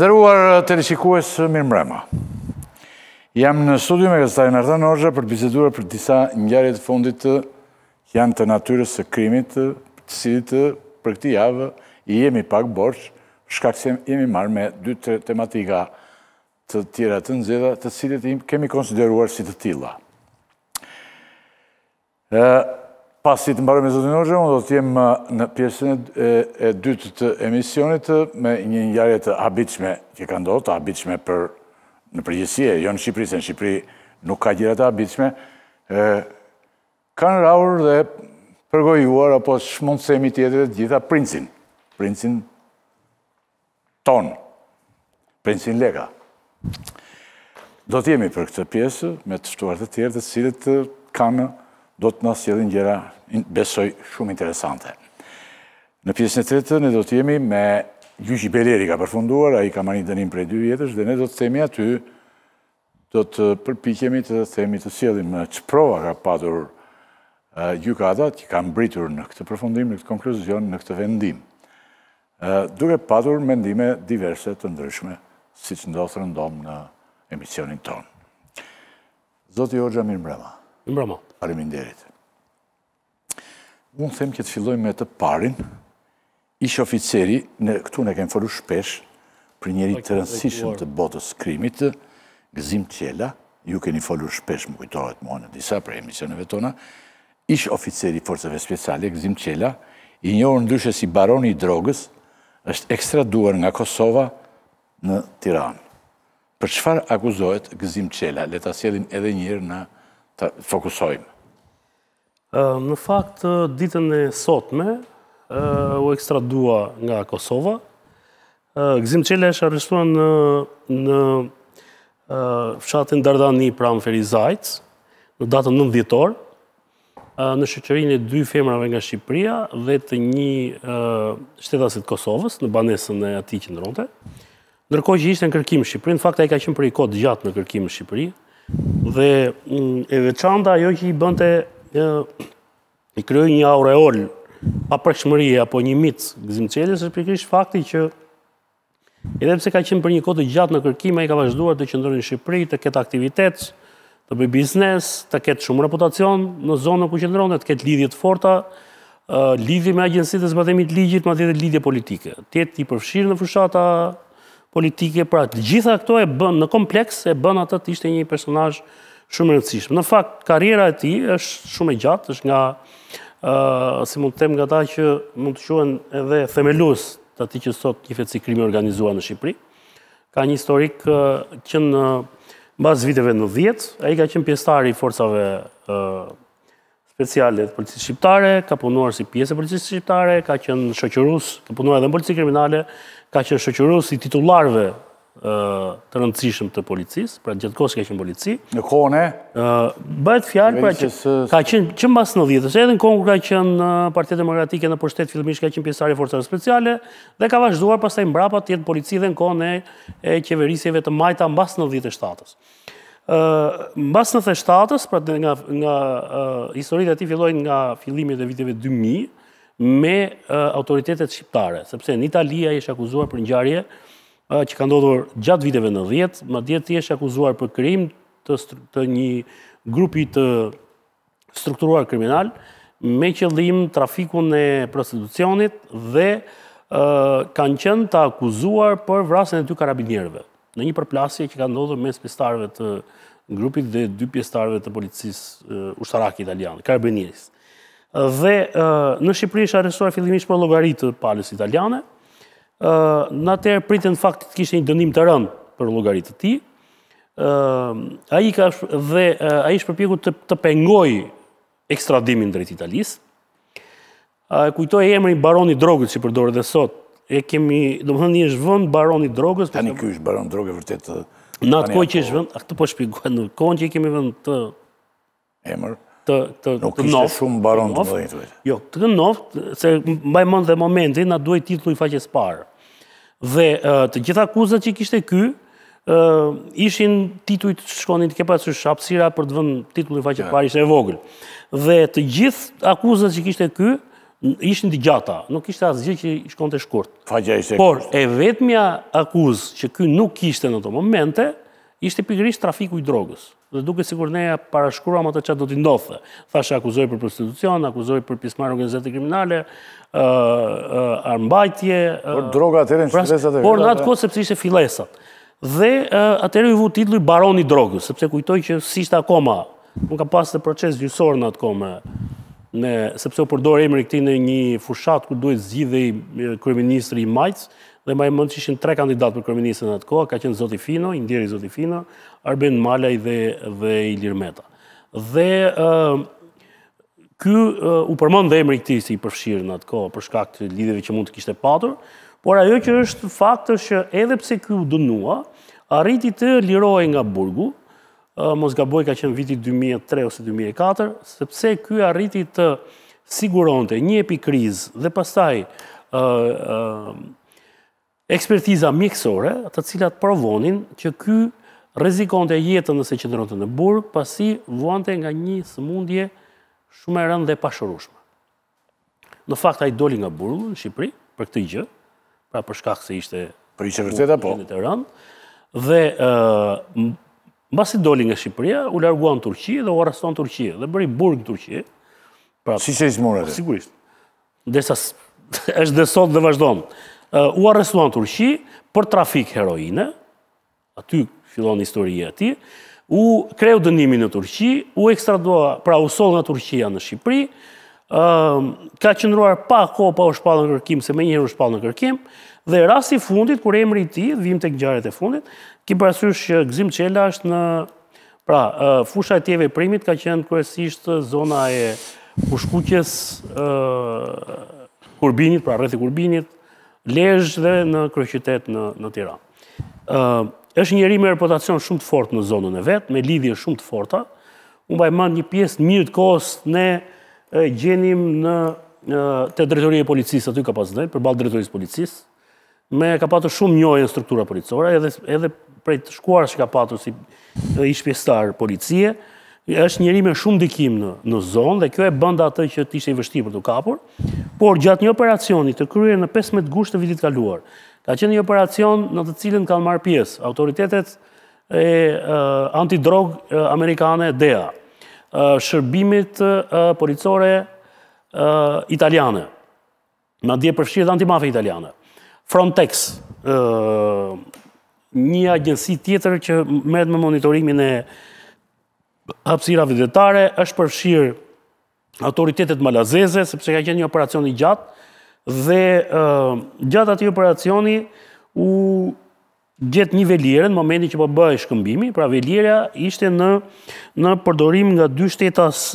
nderuar mirë mirëmbrëma. Jam në studio me gazetarin Ardan Hoxha për biseduar për disa ngjarje të fundit që janë të natyrës së krimit, të cilit për këtë javë i jemi pak borx, shkak se jemi marrë me dy tre tematika të tjera të nxehta, të cilët kemi konsideruar si të tilla pasit në barë me Zotin Hoxha, unë do të jem uh, në pjesën e dytë të emisionit uh, me një njarje të abicme që ka ndohë, të abicme për në përgjësie, jo në Shqipëri, se në Shqipëri nuk ka gjira të abicme, kanë raur dhe përgojuar, apo shmonësemi tjetëve të gjitha, princin, princin ton, princin lega. Do të jemi për këtë pjesë, me të shtuar të tjerë, të cilët uh, kanë do të nësë jelin gjera besoj shumë interesante. Në pjesën e tretë, ne do të jemi me Gjyqi Beleri ka përfunduar, a i ka marit dënim për e dy vjetës, dhe ne do të temi aty, do të përpikemi të temi të sjelim që prova ka patur gjukatat që kanë britur në këtë përfundim, në këtë konkluzion, në këtë vendim. Duke patur mendime diverse të ndryshme, si që ndodhë rëndom në emisionin tonë. Zotë Jorgja, mirë mbrema. Mirë mbrema. Pariminderit. Unë them që të fillojmë me të parin, ishë oficeri, këtu në kemë foru shpesh, për njeri të rëndësishëm të botës krimit, Gëzim Qela, ju keni foru shpesh, më kujtohet mua në disa për emisioneve tona, ishë oficeri forcëve speciale, Gëzim Qela, i një orë ndryshe si baroni i drogës, është ekstraduar nga Kosova në Tiranë. Për qëfar akuzohet Gëzim Qela, le ta asjedhim edhe njërë në të fokusojmë. Në fakt, ditën e sotme, u ekstradua nga Kosova. Gzim Qele është arrestuar në fshatin Dardani pram Ferizajc, në datën nëmë djetor, në shëqërinë e dy femrave nga Shqipëria dhe të një shtetasit Kosovës, në banesën e ati që nëronte. Nërkoj që ishte në kërkim Shqipëri, në fakt, a i ka qënë për i kodë gjatë në kërkim Shqipëri, dhe mm, e veçanda, ajo që i bënte i kryoj një aureol, pa prekshmëri, apo një mitë gëzimcelis, është përkërish fakti që edhe pse ka qenë për një kote gjatë në kërkim, i ka vazhduar të qëndërë në Shqipëri, të ketë aktivitet, të bëj biznes, të ketë shumë reputacion në zonë në ku qëndërën, të ketë lidhjet forta, lidhje me agjensit e zbatemi të ligjit, ma tjetë lidhje politike. Tjetë i përfshirë në fushata politike, pra të gjitha këto e bënë, në kompleks e bënë të ishte një personajë shumë rëndësishme. Në fakt, karjera e ti është shumë e gjatë, është nga, si mund të temë nga ta që mund të shuhen edhe themelus të ati që sot kifet si krimi organizua në Shqipëri. Ka një historik që në bazë viteve në dhjetë, a i ka qenë pjestari i forcave speciale të policisë shqiptare, ka punuar si pjesë e policisë shqiptare, ka qenë shoqërues, ka punuar edhe në policisë kriminale, ka qenë shoqërues i titullarëve të rëndësishëm të policisë, pra gjithë kohës ka qenë polici. Në kohën e? Bëhet fjalë, pra që ka qenë që në basë në dhjetës, edhe në kohën kërë ka qenë partijet demokratike në pushtet, fillimish ka qenë pjesari forësare speciale, dhe ka vazhduar pas në brapa të jetë polici dhe në kohën e qeverisjeve të majta në basë në dhjetës shtatës. Në basë në dhjetës shtatës, pra nga historitë e ti fillojnë nga fillimit e viteve 2000, me autoritetet shqiptare, sepse në Italia ishë akuzuar për njarje që ka ndodhur gjatë viteve në dhjetë, ma dhjetë ti eshe akuzuar për krim të, një grupi të strukturuar kriminal me qëllim trafikun e prostitucionit dhe kanë qenë të akuzuar për vrasën e dy karabinierve në një përplasje që ka ndodhur mes pjestarve të grupit dhe dy pjestarve të policisë uh, ushtarak italian, karabinieris. Dhe në Shqipëri është arrestuar fillimisht për logaritë të palës italiane, në atëherë pritën faktit të kishtë një dënim të rëndë për logaritë të ti, a i ka dhe a i shpërpjeku të pengoj ekstradimin drejt Italisë, kujtoj e emri baroni drogës që përdojë dhe sot, e kemi, do më thënë një është baroni drogës, a një kjo është baroni drogës, vërtet të... Në atë kjo është a këtë po shpjeku, në konë që i kemi vënd të... Emër? Nuk ishte shumë baron të më dhejtë. Jo, të kënë nëftë, se dhe momentin, na duhet titlu i faqes parë dhe të gjitha akuzat që kishte ky, ishin titujt që shkonin të kepa që shapsira për të vënë titullin faqe pari ishte e vogël. Dhe të gjithë akuzat që kishte ky, ishin të gjata, nuk ishte asë gjithë që shkonte shkurt. Faqe ishte Por, e vetëmja akuzë që ky nuk kishte në të momente, ishte pikërisht trafiku i drogës. Dhe duke sikur neja parashkruam atë çfarë do të ndodhte. Thashë akuzoj për prostitucion, akuzoj për pismar organizate kriminale, ë armbajtje, por droga atëherë në pra, shtresat e vjetra. Por në atë kohë sepse ishte fillesat. Dhe uh, atëherë i vu titullin baron i drogës, sepse kujtoi që si akoma, nuk ka të proces gjyqësor në atë kohë me sepse u përdor emri i këtij në një fushat ku duhet zgjidhej kryeministri i Majc, dhe ma e mëndë që ishin tre kandidatë për kërëministë në atë kohë, ka qenë Zoti Fino, Indiri Zoti Fino, Arben Malaj dhe, dhe Ilir Meta. Dhe kë ky u përmën dhe emri këti si i përfshirë në atë kohë, për shkak të lidhjeve që mund të kishte patur, por ajo që është fakt është edhe pse ky u dënua, arriti të lirohej nga burgu, uh, mos gaboj ka qenë viti 2003 ose 2004, sepse ky arriti të siguronte një epikriz dhe pastaj ekspertiza mjekësore të cilat provonin që ky rezikon të jetën nëse që të në burg, pasi vante nga një sëmundje shumë e rënd dhe pashurushme. Në fakt, a i doli nga burgu në Shqipëri, për këtë gjë, pra për shkak se ishte... Për i vërteta, po. Dhe uh, mbasi doli nga Shqipëria, u larguan në Turqi dhe u arrestuan në Turqi dhe bëri burg në Turqi. Pra, si që i smurë dhe? Sigurisht. Dhe sa është dhe sot dhe vazhdojnë u arrestuan Turqi për trafik heroine, aty fillon historie ati, u kreu dënimi në Turqi, u ekstradua, pra u sol nga Turqia në Shqipëri, ka qëndruar pa ko, pa u shpalë në kërkim, se me njëherë u shpalë në kërkim, dhe rasti fundit, kur emri ti, dhvim të këngjarët e fundit, ki përësysh që gëzim Qela është në, pra, fusha e tjeve primit ka qenë kërësisht zona e pushkuqes kurbinit, pra rrethi kurbinit, Lezhë dhe në kryqytet në Tira. Êshtë njëri me reputacion shumë të fort në zonën e vetë, me lidhje shumë të forta. Unë bajë një pjesë në mirë të kosë ne gjenim në të e policisë aty ka pasë dhejnë, për balë dretorisë policisë, me ka patër shumë njojë në struktura policora, edhe prej të shkuarë që ka patër si ishpjestarë policie, është njëri me shumë dikim në zonë dhe kjo e bënda atë që të ishe i vështi për të kapur, por gjatë një operacioni të kryer në 15 gusht të vitit kaluar, ka qenë një operacion në të cilin kanë marë pjesë, autoritetet e antidrog amerikane DEA, shërbimit policore italiane, në dje përfshirët antimafe italiane, Frontex, një agjensi tjetër që mërët me monitorimin e hapsira videtare, është përfshirë autoritetet malazese, sepse ka qenë një operacioni gjatë, dhe gjatë ati operacioni u gjetë një velire në momenti që po bëhe shkëmbimi, pra velirea ishte në përdorim nga dy shtetas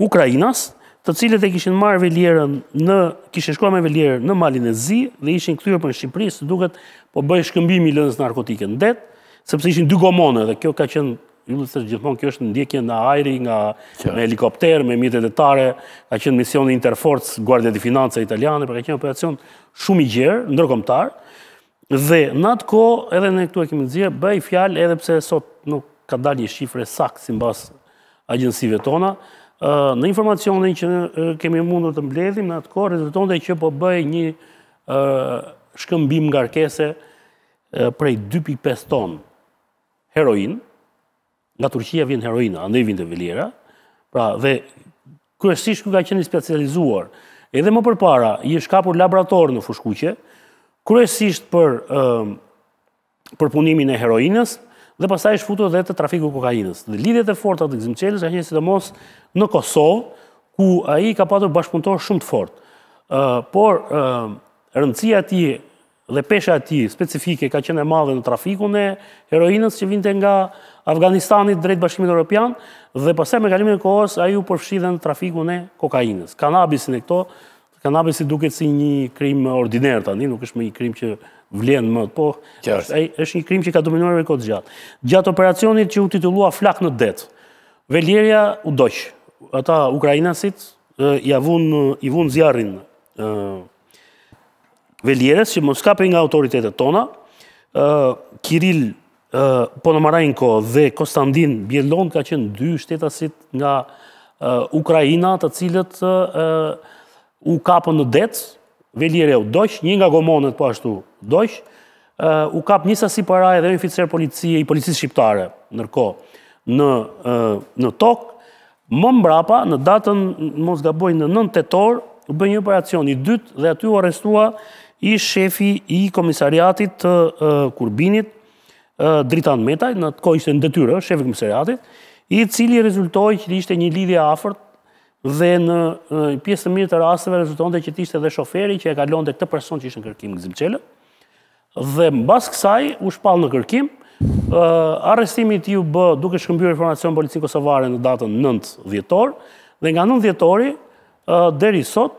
Ukrajinas, të cilët e kishin marrë velirën në, kishin shkua me velirën në Malin e Zi, dhe ishin këtyrë për në Shqipëris, duket po bëjë shkëmbimi lëndës narkotike në detë, sepse ishin dy gomone, dhe kjo ka qenë Jullës është gjithmonë kjo është ndjekje nga ajri, nga helikopter, me mitet e tare, ka qenë misioni Interforce, Guardia di Finanza Italiane, për ka qenë operacion shumë i gjerë, ndërkombëtar. dhe në atë ko, edhe në këtu e kemi të zirë, bëj fjalë edhe pse sot nuk ka dalë një shifre sakë si mbas agjensive tona, në informacionin që kemi mundur të mbledhim, në atë ko, rezulton që po bëj një shkëmbim nga prej 2.5 tonë heroinë, nga Turqia vjen heroina, andaj vjen te Velera. Pra dhe kryesisht ku ka qenë specializuar, edhe më përpara i është kapur laborator në Fushkuqe, kryesisht për ë për punimin e heroinës dhe pastaj është futur edhe te trafiku i kokainës. Dhe lidhjet e forta të Gzim Çelës kanë qenë sidomos në Kosovë, ku ai ka patur bashkëpunëtor shumë të fortë. ë por ë rëndësia e tij dhe pesha ati specifike ka qene madhe në trafiku e heroinës që vinte nga Afganistanit drejt bashkimit e Europian dhe pëse me kalimin e kohës a ju përfshidhe në trafiku e kokainës. Kanabisi e këto, kanabisi duke si një krim ordinerë tani, nuk është me një krim që vlenë më të po, është një krim që ka dominuar e kodë gjatë. Gjatë operacionit që u titullua flak në detë, Velleria u doqë, ata Ukrajinasit i vun zjarin veljeres që mos kapen nga autoritetet tona, Kiril Ponomarenko dhe Kostandin Bjellon ka qenë dy shtetasit nga Ukrajina të cilët u kapën në dec, veljere u dojsh, një nga gomonet po ashtu dojsh, u kapë një sasi paraj dhe oficer policie i policisë shqiptare nërko në tokë, më mbrapa në datën mos gaboj në nëntetor, u bë një operacion i dytë dhe aty u arrestua i shefi i komisariatit të kurbinit, Dritan Metaj, në të kohë ishte në dëtyrë, shefi komisariatit, i cili rezultoj që ishte një lidhja afert, dhe në pjesë të mirë të rasteve rezultojnë dhe që ti ishte dhe shoferi që e kalon të këtë person që ishte në kërkim në këzim Dhe në basë kësaj, u shpalë në kërkim, arrestimi ti u bë duke shkëmbjur e Policinë Kosovare në datën 9 vjetor, dhe nga 9 vjetori, deri sot,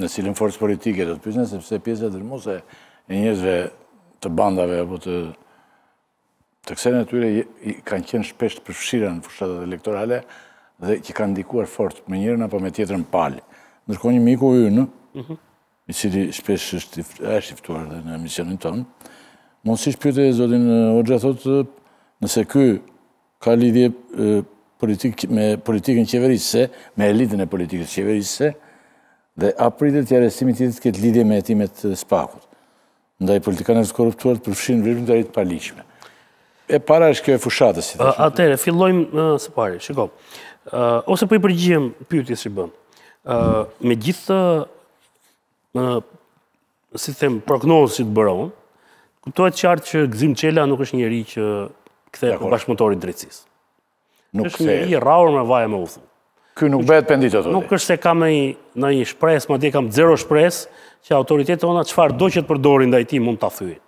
në cilin forës politike do të pyshne, sepse pjesë e e njëzve të bandave apo të të kse në tyre kanë qenë shpesht përfshira në fushatat elektorale dhe që kanë ndikuar fort me njërën apo me tjetërën palë. Nërko një miku u në, mhm. i cili shpesht është shiftuar dhe në emisionin tonë, mundës si shpyte e zotin thotë nëse ky ka lidhje me politikën qeverisëse, me elitën e politikës qeverisëse, dhe apritet të arestimit të këtë lidhje me jetimet spakut. Ndaj politikanës korruptuar të përfshinë vërbën të arit paliqme. E para është kjo e fushatës. Atere, fillojmë së pari, shiko. Ose për po i përgjim pyrtjes që bëmë. Me gjithë, si them, prognozësit bëronë, kuptohet qartë që Gzim Qela nuk është njeri që këthe bashkëmotorit drejtsis. Nuk se... Nuk se... Nuk se... Nuk se... Nuk Ky nuk bëhet pendit atë. Nuk është se kam në një shpresë, më di kam zero shpresë që autoritetet ona çfarë do që të përdorin ndaj tim mund ta thyej.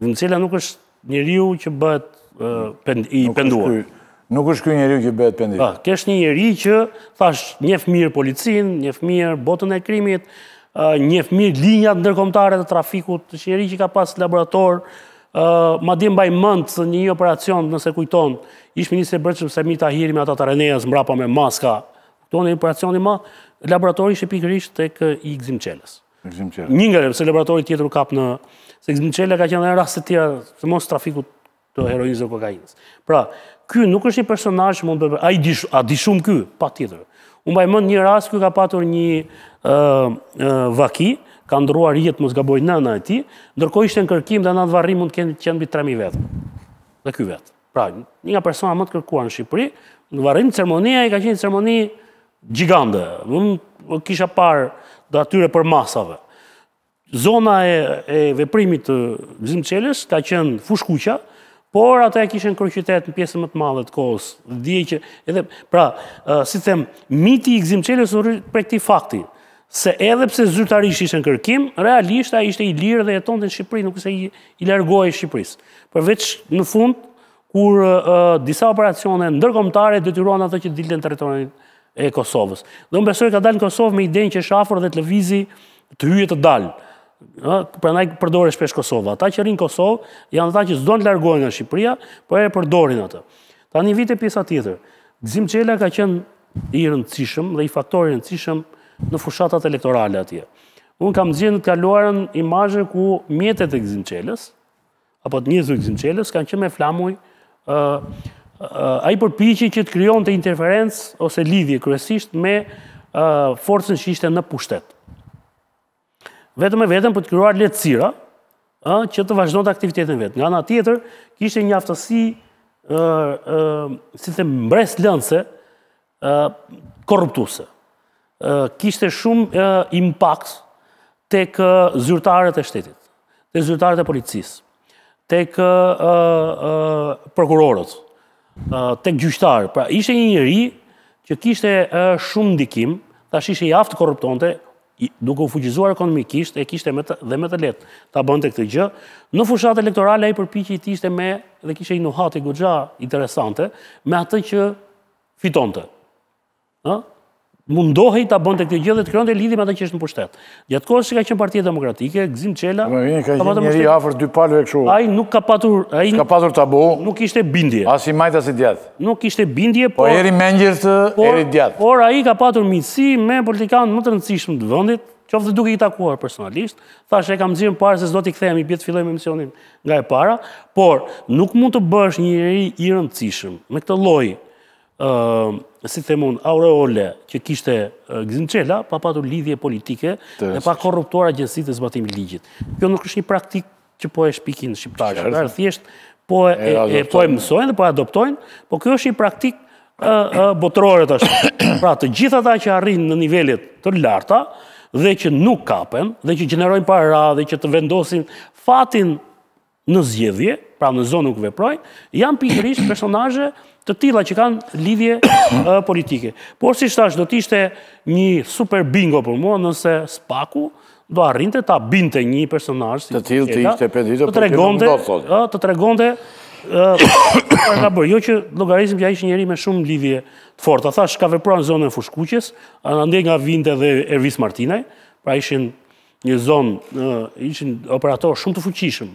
Në të nuk është njeriu që bëhet i penduar. Nuk është ky, nuk është ky njeriu që bëhet pendit. Po, kesh një njeri që thash një fëmir policinë, një fëmir botën e krimit, një fëmir linja ndërkombëtare të trafikut, një njeri që ka pas laborator ma di mbaj mënd së një operacion, nëse kujton, ishë ministri bërqëm se mi ta hiri me ata të renejës mrapa me maska, në operacion operacioni ma, laboratori ishë pikërish të kë i gzim qeles. Një se laboratori tjetër kap në, se gzim ka qenë në rast të tjera, se mos trafiku të heroinës dhe kokainës. Pra, ky nuk është një personaj që mund të bërë, a di shumë ky, pa tjetër. Unë bajmën një rast, ky ka patur një një vaki, ka ndruar jetë mos gaboj nëna e ti, ndërkohë ishte në kërkim dhe atë varim mund të kënë qenë bitë 3.000 vetë, dhe ky vetë. Pra, një nga persona më të kërkuar në Shqipëri, në varrim të ceremonia i ka qenë ceremoni gjigande, Më po kisha parë dhe atyre për masave. Zona e, veprimit të gzim qeles ka qenë fushkuqa, por ata e kishen kryqytet në pjesën më të madhe të kohës. Dije që edhe pra, si si them, miti i Gzimçelës është prej këtij fakti se edhe pse zyrtarisht ishte në kërkim, realisht ai ishte i lirë dhe jetonte në Shqipëri, nuk se i, i largohej në Shqipëri. Përveç në fund kur uh, disa operacione ndërkombëtare detyruan ato që dilën në territorin e Kosovës. Dhe unë besoj ka dalë në Kosovë me idenë që shafur dhe të lëvizi të hyje të dal. Ë, prandaj përdoren shpesh Kosova. Ata që rrin në Kosovë janë ata që s'doan të largohen nga Shqipëria, por e përdorin atë. Tani vite pjesa tjetër. Gzim ka qenë i rëndësishëm dhe i faktor i rëndësishëm në fushatat elektorale atje. Unë kam zhjenë të kaluarën imajën ku mjetet e gzinë qeles, apo të njëzë gzinë qeles, kanë që me flamuj, a i përpichi që të kryon të interferencë ose lidhje kërësisht me forcën që ishte në pushtet. Vetëm e vetëm për të kryuar letësira, që të vazhdojnë të aktivitetin vetë. Nga nga tjetër, kishtë një aftësi si të mbres lënëse korruptuse kishte shumë impact të kë zyrtarët e shtetit, të zyrtarët e policisë, të kë prokurorët, të gjyqtarë. Pra, ishte një njëri që kishte shumë ndikim, ta shishe i aftë korruptonte, duke u fuqizuar ekonomikisht, e kishte dhe me të letë ta bënd të këtë gjë. Në fushat elektorale, e i përpichi ti ishte me, dhe kishe i nuhat i gudja interesante, me atë që fitonte mundohej ta bënte këtë gjë dhe të kronte lidhje me ata që ishin në pushtet. Gjatkohës që ka qenë Partia Demokratike, Gzim Çela, ka patur njëri afër dy palëve kështu. Ai nuk ka patur, ai ka patur tabu. Nuk ishte bindje. As i majtas i djathtë. Nuk ishte bindje, po. Po eri mendjer të eri djathtë. Por, ai ka patur miqësi me politikan më të rëndësishëm të vendit, qoftë duke i takuar personalisht, thashë e kam nxjerrën para se s'do t'i kthehem i bëj të fillojmë misionin nga e para, por nuk mund të bësh një njerëz i rëndësishëm me këtë lloj si themun, aureole që kishte Gzinqela, pa patur lidhje politike dhe pa korruptuar agjensit e zbatimi ligjit. Kjo nuk është një praktik që po e shpikin Shqiptarë, në rëthjesht, pra, po, po e mësojnë dhe po e adoptojnë, po kjo është një praktik botërore të është. Pra të gjitha ta që arrinë në nivellet të larta, dhe që nuk kapen, dhe që gjenerojnë para, dhe që të vendosin fatin në zjedhje, pra në zonë nuk veproj, janë pikërisht personaje të tila që kanë lidhje politike. Por si shtash, do t'ishte një super bingo për mua, nëse spaku do arrinte ta binte një personaje të tila të ishte po të tregonte, të tregonte, Jo që logarizm që a ishë njeri me shumë lidhje të fort A thash ka vepra në zonën e Fushkuqes Ande nga Vinte dhe Ervis Martinaj Pra ishin një zonë Ishin operator shumë të fuqishëm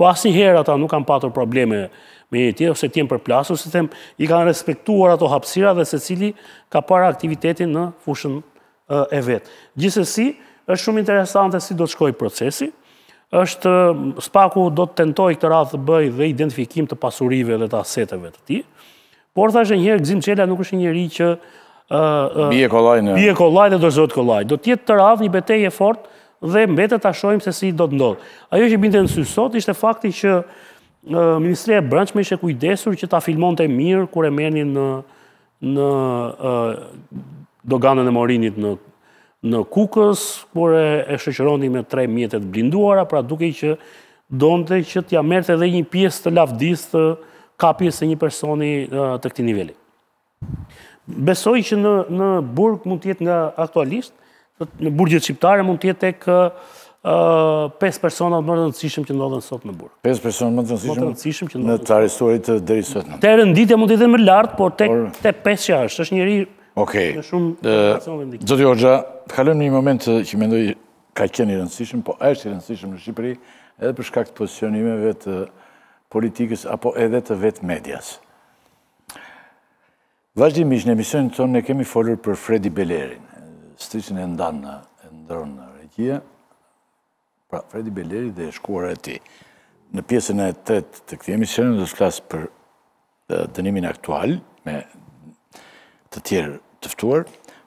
Po asë një herë ata nuk kanë patur probleme me një tjetë, ose tjenë për plasur, se temë i kanë respektuar ato hapsira dhe se cili ka para aktivitetin në fushën e vetë. Gjise si, është shumë interesante si do të shkoj procesi, është spaku do të tentoj këtë rathë bëj dhe identifikim të pasurive dhe të aseteve të ti, por thashe njëherë, gzim qela nuk është njëri që bje kolaj dhe do zotë kolaj. Do tjetë të rathë një betej fortë, dhe mbetet ta shojmë se si do të ndodhë. Ajo që binte në sysot ishte fakti që Ministria e Branqme ishe kujdesur që ta filmon të mirë kur e merni në, në doganën e morinit në, në kukës, por e, shëqëroni me tre mjetet blinduara, pra duke që donte që t'ja merte edhe një pjesë të lafdis të kapjes e një personi të këti nivelli. Besoj që në, në burg mund tjetë nga aktualistë, në burgjët shqiptare mund tjetë tek 5 personat më të rëndësishëm që ndodhen sot në burgjët. 5 personat më të rëndësishëm në të arestuarit të deri sot në. Te rënditja mund tjetë më lartë, por tek 5 që ashtë, është njëri në shumë... Zotë Jorgja, të kalëm një moment që me ka qenë i rëndësishëm, po është i rëndësishëm në Shqipëri, edhe për shkakt posicionimeve të politikës, apo edhe të vetë medjas. Vazhdimish në emisionin tonë ne kemi folur për Fredi Belerin stëqin e ndanë në ndërën në regjia, pra Fredi Beleri dhe e shkuar e ti. Në pjesën e tretë të këtë emisionën, dhe s'klasë për dënimin aktual, me të tjerë tëftuar,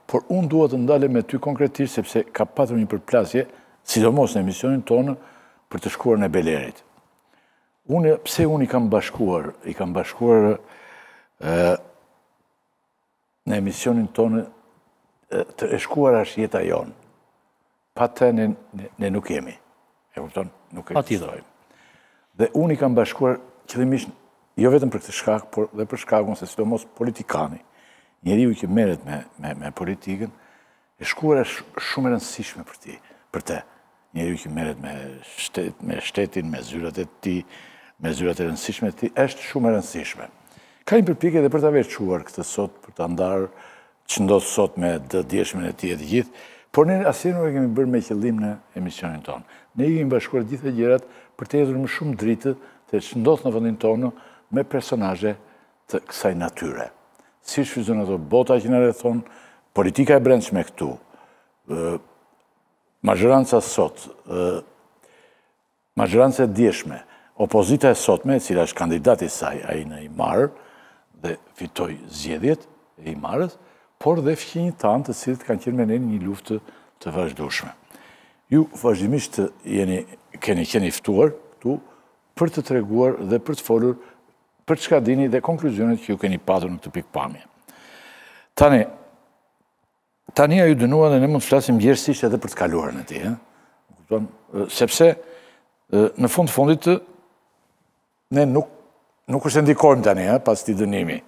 por unë duhet të ndale me ty konkretisht, sepse ka patur një përplasje, sidomos në emisionin tonë, për të shkuar në Belerit. Unë, pse unë i kam bashkuar, i kam bashkuar në emisionin tonë, të eshkuar është jeta jonë. Pa të ne nuk jemi. E kupton, nuk e kështojmë. Dhe unë i kam bashkuar qëllimisht, jo vetëm për këtë shkak, por dhe për shkakun se sido mos politikani, njeri u i këmeret me, me, me politikën, e shkuar është shumë rëndësishme për ti, për te. Njeri u i këmeret me, shtet, me shtetin, me zyrat e ti, me zyrat e rëndësishme ti, është shumë rëndësishme. Ka një përpike dhe për të veçuar këtë sot, për të ndarë, që ndodhë sot me dë djeshme në tjetë gjithë, por në asinu e kemi bërë me qëllim në emisionin tonë. Ne i kemi bashkuar gjithë e gjirat për të edhur më shumë dritë të që ndodhë në vëndin tonë me personaje të kësaj natyre. Si shvizun ato bota që në rethonë, politika e brendshme këtu, mazheranca sot, mazheranca e djeshme, opozita e sotme, cila është kandidati saj, a i në i marë dhe fitoj zjedjet e i marës, por dhe fqinjë tanë të cilët kanë qenë me në një luftë të vazhdushme. Ju vazhdimisht jeni, keni qeni fëtuar tu për të treguar dhe për të folur për çka dini dhe konkluzionet që ju keni patur në këtë pikë pamje. Tani, tani a ju dënua dhe ne mund të flasim gjersisht edhe për të kaluar në ti, sepse në fund fundit të ne nuk, nuk është ndikojmë tani, eh, pas të dënimi.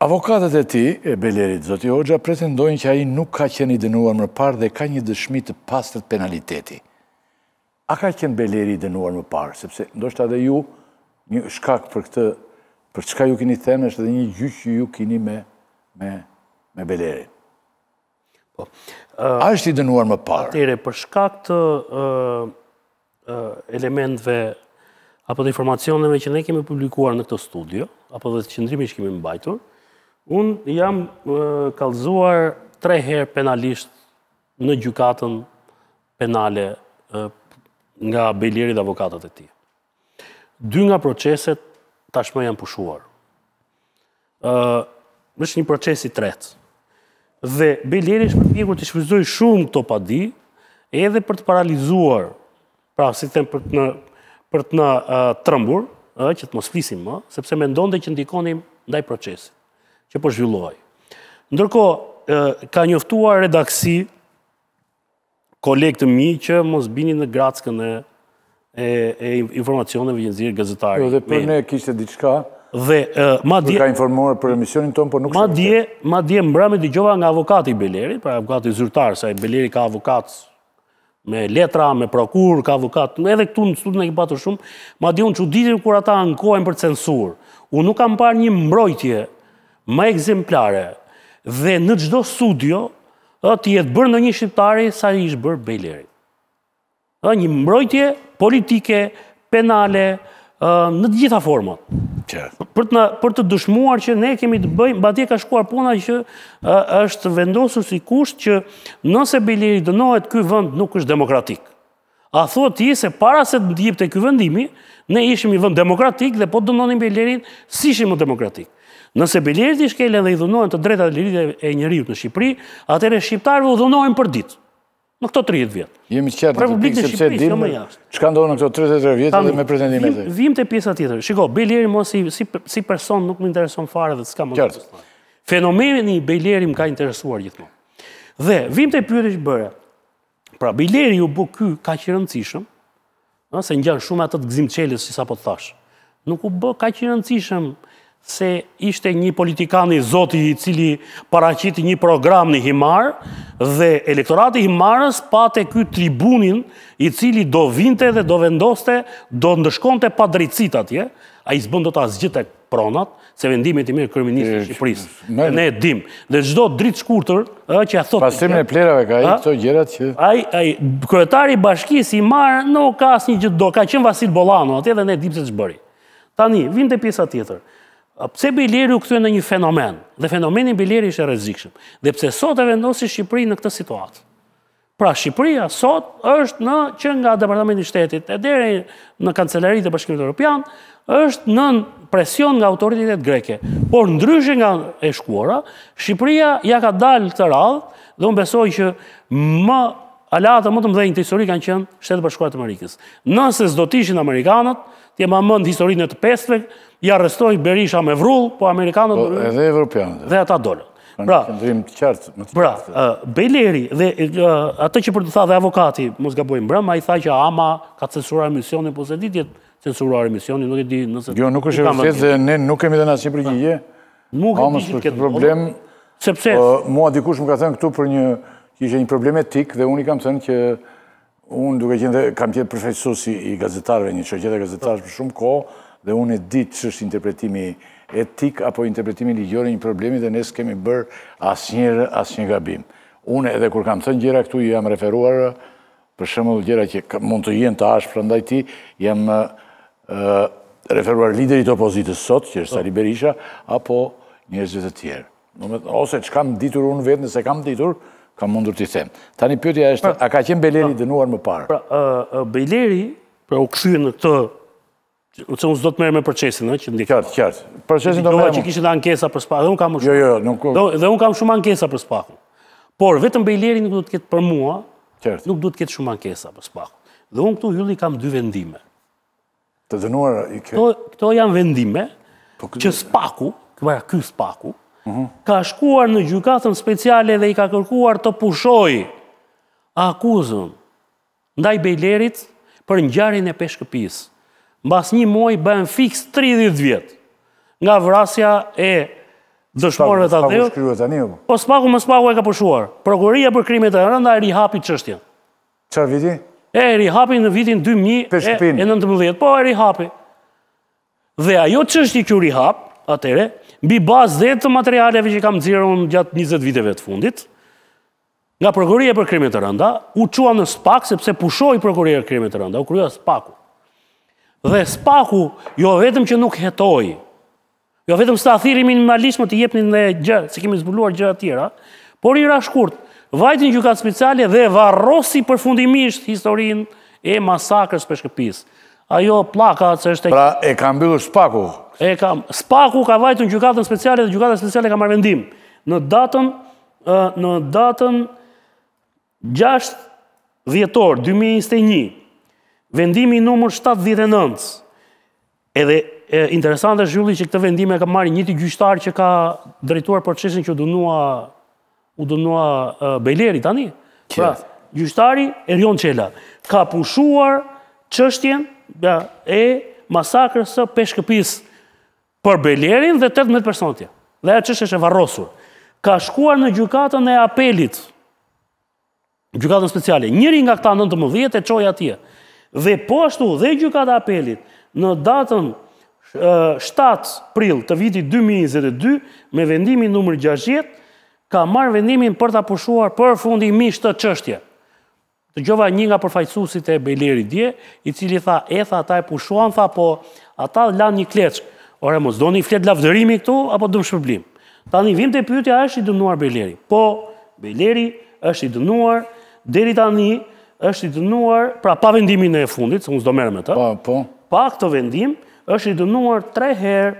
Avokatët e ti, e Belerit Zoti Hoxha, pretendojnë që aji nuk ka qenë i dënuar më parë dhe ka një dëshmi të pastrët penaliteti. A ka qenë Beleri i dënuar më parë, sepse ndoshtë dhe ju një shkak për këtë, për çka ju kini thënë, është dhe një gjyqë ju kini me Beleri. Po, A është i dënuar më parë? A tere, për shkak të elementve apo të informacioneve që ne kemi publikuar në këtë studio, apo dhe të qëndrimi që kemi mbajtur, Unë jam kalzuar tre herë penalisht në gjukatën penale nga Bejlerit dhe avokatët e ti. Dy nga proceset tashme janë pushuar. Êshtë një procesi tretë. Dhe Bejlerit është përpikur të shpizdoj shumë të padi edhe për të paralizuar, pra si të temë për të në trëmbur, që të mos flisim më, sepse me ndonë dhe që ndikonim ndaj procesit që po zhvilluaj. Ndërko, ka njoftuar redaksi kolektë mi që mos bini në gratskën e informacionën vë gjenëzirë gazetarë. Jo, dhe për ne kishte diçka, diqka dhe ma dje... ka informuar për emisionin tonë, por nuk shumë të të të të të të avokati të të të të të të të të me të të të të të të të të të të të të të të të të të ata të të të të të të të të të të më ekzemplare dhe në gjdo studio dhe të jetë bërë në një shqiptari sa një ishë bërë bejleri. Dhe një mbrojtje politike, penale, në të gjitha format. Për të, për të dushmuar që ne kemi të bëjmë, ba ka shkuar puna që është vendosur si kusht që nëse bejleri dënohet, këj vënd nuk është demokratik. A thot ti se para se të ndjip të këj vendimi, ne ishim i vënd demokratik dhe po të dënonim bejlerin si ishim demokratik. Nëse biljerët i shkele dhe i dhunohen të drejta dhe lirit e njëriut në Shqipëri, e shqiptarëve u dhunohen për ditë. Në këto 30 vjetë. Jemi që qëtë në të pikë sepse jo dimë që ka ndohë në këto 33 vjetë dhe me pretendimet dhe. Vim të pjesa tjetër. Shiko, Bejleri më si person nuk më intereson fare dhe s'ka më të përstë. Fenomeni i Bejleri më ka interesuar gjithmo. Dhe, vim të pjyri që bërë, pra Bejleri ju bu kë ka qërëndësishëm, se në shumë atët të qëllës si sa po të thashë. Nuk u bë ka qërëndësishëm se ishte një politikani zoti i cili paraqiti një program në Himar dhe elektorati i Himarës pate këtë tribunin i cili do vinte dhe do vendoste, do ndëshkonte pa drejtësit atje, ai s'bën dot asgjë e pronat, se vendimet i mirë kryeministit të Shqipërisë. dhe Ne e dim. Dhe çdo dritë shkurtër, që e thotë. Pastrimin e plerave ka i këto gjërat që Ai ai kryetari i bashkisë i nuk ka asnjë gjë do, ka qen Vasil Bollano atje dhe ne e dim se ç'bëri. Tani vjen pjesa tjetër pëse biljeri u këtën në një fenomen, dhe fenomenin biljeri ishe rezikshëm, dhe pëse sot e vendosi Shqipëri në këtë situatë. Pra, Shqipëria sot është në që nga Departamentin Shtetit e dere në Kancelarit e Bashkimit Europian, është në presion nga autoritetet greke. Por, ndryshë nga e shkuara, Shqipëria ja ka dalë të radhë dhe unë besoj që më alatë më të mdhejnë të histori kanë qënë Shtetë Bashkuarët Amerikës. Nëse zdo tishin Amerikanët, tje ma historinë të pesve, i arrestoj Berisha me vrull, po Amerikanët... Po, edhe Evropianët. Dhe ata dole. Pra, pra Bejleri, dhe atë që për të tha dhe avokati, mos ga bojmë brëma, i tha që ama ka censurar emisionin, po se ditjet censurar emisionin, nuk e di nëse... Jo, nuk është e vërtet dhe ne nuk kemi dhe nësi për gjije. Nuk e di që të problem, sepse... Po, mua dikush më ka thënë këtu për një... që Kishe një problem etik dhe unë i kam thënë që... Unë duke qenë dhe kam qenë përfejtësu i gazetarve, një qëtjetë e gazetarës për shumë kohë, dhe unë e ditë që është interpretimi etik apo interpretimi ligjore një problemi dhe nësë kemi bërë asë njërë, asë një gabim. Unë edhe kur kam thënë gjera këtu, jam referuar për shëmë dhe gjera që mund të jenë të ashë përëndaj ti, jam referuar liderit opozitës sot, që është po. Sari Berisha, apo njërëzit e tjerë. Ose që kam ditur unë vetë, nëse kam ditur, kam mundur të i themë. Ta një pjotja është, pra, a ka qenë Beleri pra, dënuar më parë? Pra, Beleri, pra u këshyë në këtë Ose unë zdo të merë me procesin, në, që ndikë. Qartë, kjartë. Përqesin do merë. Që kishin dhe ankesa për spa, dhe unë kam, jo, jo, jo, nuk... dhe unë kam shumë ankesa për spa. Por, vetëm bejleri nuk du të ketë për mua, qartë. nuk du të ketë shumë ankesa për spa. Dhe unë këtu hylli kam dy vendime. Të dënuar i ke... Këto, këto janë vendime, po që spaku, këmaja kë spaku, mhm. ka shkuar në gjukatën speciale dhe i ka kërkuar të pushoj akuzën ndaj bejlerit për njarin e mbas një muaj bëhen fix 30 vjet. Nga vrasja e dëshmorëve të atë. Po spaku më spaku e ka pushuar. Prokuria për krimet e rënda e rihapi çështjen. Çfarë viti? E rihapi në vitin 2019. Po e rihapi. Dhe ajo çështje që rihap, atëre, mbi bazë dhe të materialeve që kam nxjerrur gjatë 20 viteve të fundit, nga prokuria për krimet e rënda u qua në spak sepse pushoi prokuria për krimet e rënda, u krya spaku dhe spaku jo vetëm që nuk hetoj, jo vetëm së të athiri minimalisme të jepnin në gjë, se kemi zbuluar gjë atjera, por i rashkurt, vajtë një gjukat speciale dhe varrosi përfundimisht historinë e masakrës për shkëpis. Ajo plaka që është... Pra e ka mbyllur spaku? E ka... Spaku ka vajtë një gjukatën speciale dhe gjukatën speciale ka marrë vendim. Në datën... Në datën... 6 dhjetor, 2021, Vendimi i numër 79. Edhe e interesante është Zhylli që këtë vendim e ka marrë njëti gjyqtar që ka drejtuar procesin që u dënua u dënua Beleri tani. Pra, gjyqtari Erion Çela ka pushuar çështjen ja, e masakrës së peshkëpis për Belerin dhe 18 personat. Dhe e qështë është e varrosur. Ka shkuar në gjykatën e apelit. Gjykatën speciale. Njëri nga këta 19 e çoi atje dhe poshtu dhe gjukat apelit në datën 7 prill të vitit 2022 me vendimin nëmër 60 ka marrë vendimin për të pushuar për fundimisht të qështje. Të gjova një nga përfajtësusit e Bejleri Dje, i cili tha, e tha, ata e pushuan, tha, po, ata lanë një kleçk. Ore, mos do një flet lavdërimi këtu, apo dëmë shpërblim. Tani, vim të pyytja, është i dënuar Bejleri. Po, Bejleri është i dënuar deri tani, një, është i dënuar, pra pa vendimin e fundit, se unë zdo merë me të, pa, po, po. pa këtë vendim, është i dënuar tre herë,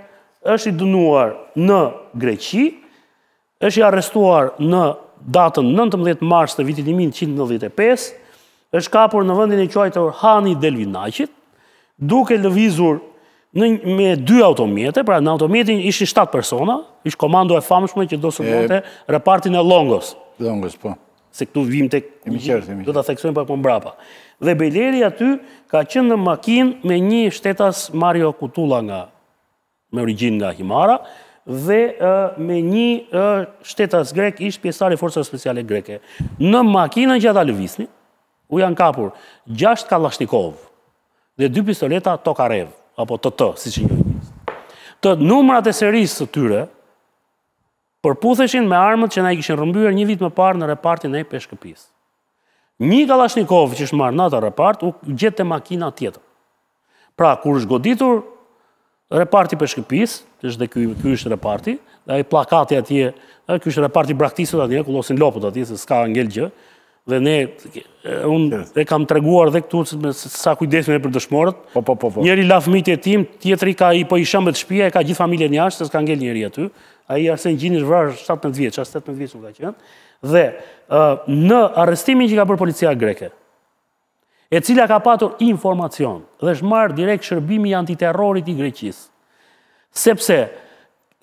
është i dënuar në Greqi, është i arrestuar në datën 19 mars të vitit 1995, është kapur në vendin e quajtur Hani Delvinaqit, duke lëvizur në, me dy automjete, pra në automjetin ishin 7 persona, ishë komando e famshme që do së e... repartin e Longos. Longos, po se këtu vim të do të theksojnë pak më mbrapa. Dhe Beleri aty ka qënë në makin me një shtetas Mario Kutula nga me origin nga Himara dhe me një shtetas grek ishtë pjesari forësër speciale greke. Në makinën që ata lëvisni, u janë kapur gjasht kalashnikov dhe dy pistoleta tokarev, apo të të, si që një njështë. Të numrat e serisë të tyre, përputheshin me armët që na i kishin rrëmbyer një vit më parë në repartin e peshkëpis. Një Kalashnikov që është marrë në atë repart u gjet te makina tjetër. Pra kur është goditur reparti i peshkëpis, që është ky ky është reparti, dhe ai pllakati atje, ky është reparti braktisët braktisur atje, ku losin lopët atje se s'ka ngel gjë, dhe ne, unë e kam të reguar dhe këtu sa kujdesme e për dëshmorët, po, po, po, njeri la fëmijët e tim, tjetëri ka i po i shambet shpia, e ka gjithë familje një ashtë, se s'ka ngell njeri aty, a i arsen gjinë është vrajë 17 vjetë, që a 17 vjetë që ka qenë. dhe në arestimin që ka për policia greke, e cila ka patur informacion, dhe shmarë direkt shërbimi antiterrorit i greqis, sepse,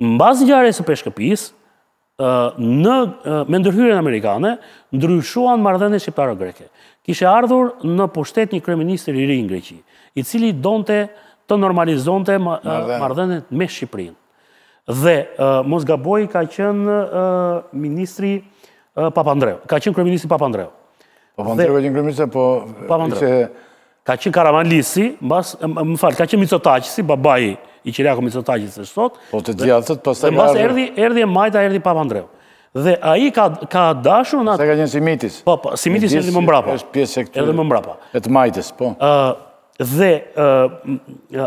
në bazë një arese për në, me ndërhyrën amerikane, ndryshuan mardhene shqiptarë greke. Kishe ardhur në pushtet një kreministër i ri Greqi, i cili donte të normalizonte mardhene me Shqiprin. Dhe Mosgaboj ka qenë ministri Papandreu, ka qenë kreministri Papandreu. Papandreu e qenë kreministri, po... Papandreu. Ka qenë Karaman Lisi, më falë, ka qenë Mitsotaci, si babaji i Qiriako Mitsotakis e sot. Po të gjithët, pas të marrë. Dhe mas erdi e majta, erdi Papa Andreu. Dhe a i ka dashur në atë... Se ka qenë Simitis. Po, po, Simitis e dhe më mbrapa. e dhe më mbrapa. E të majtës, po. Dhe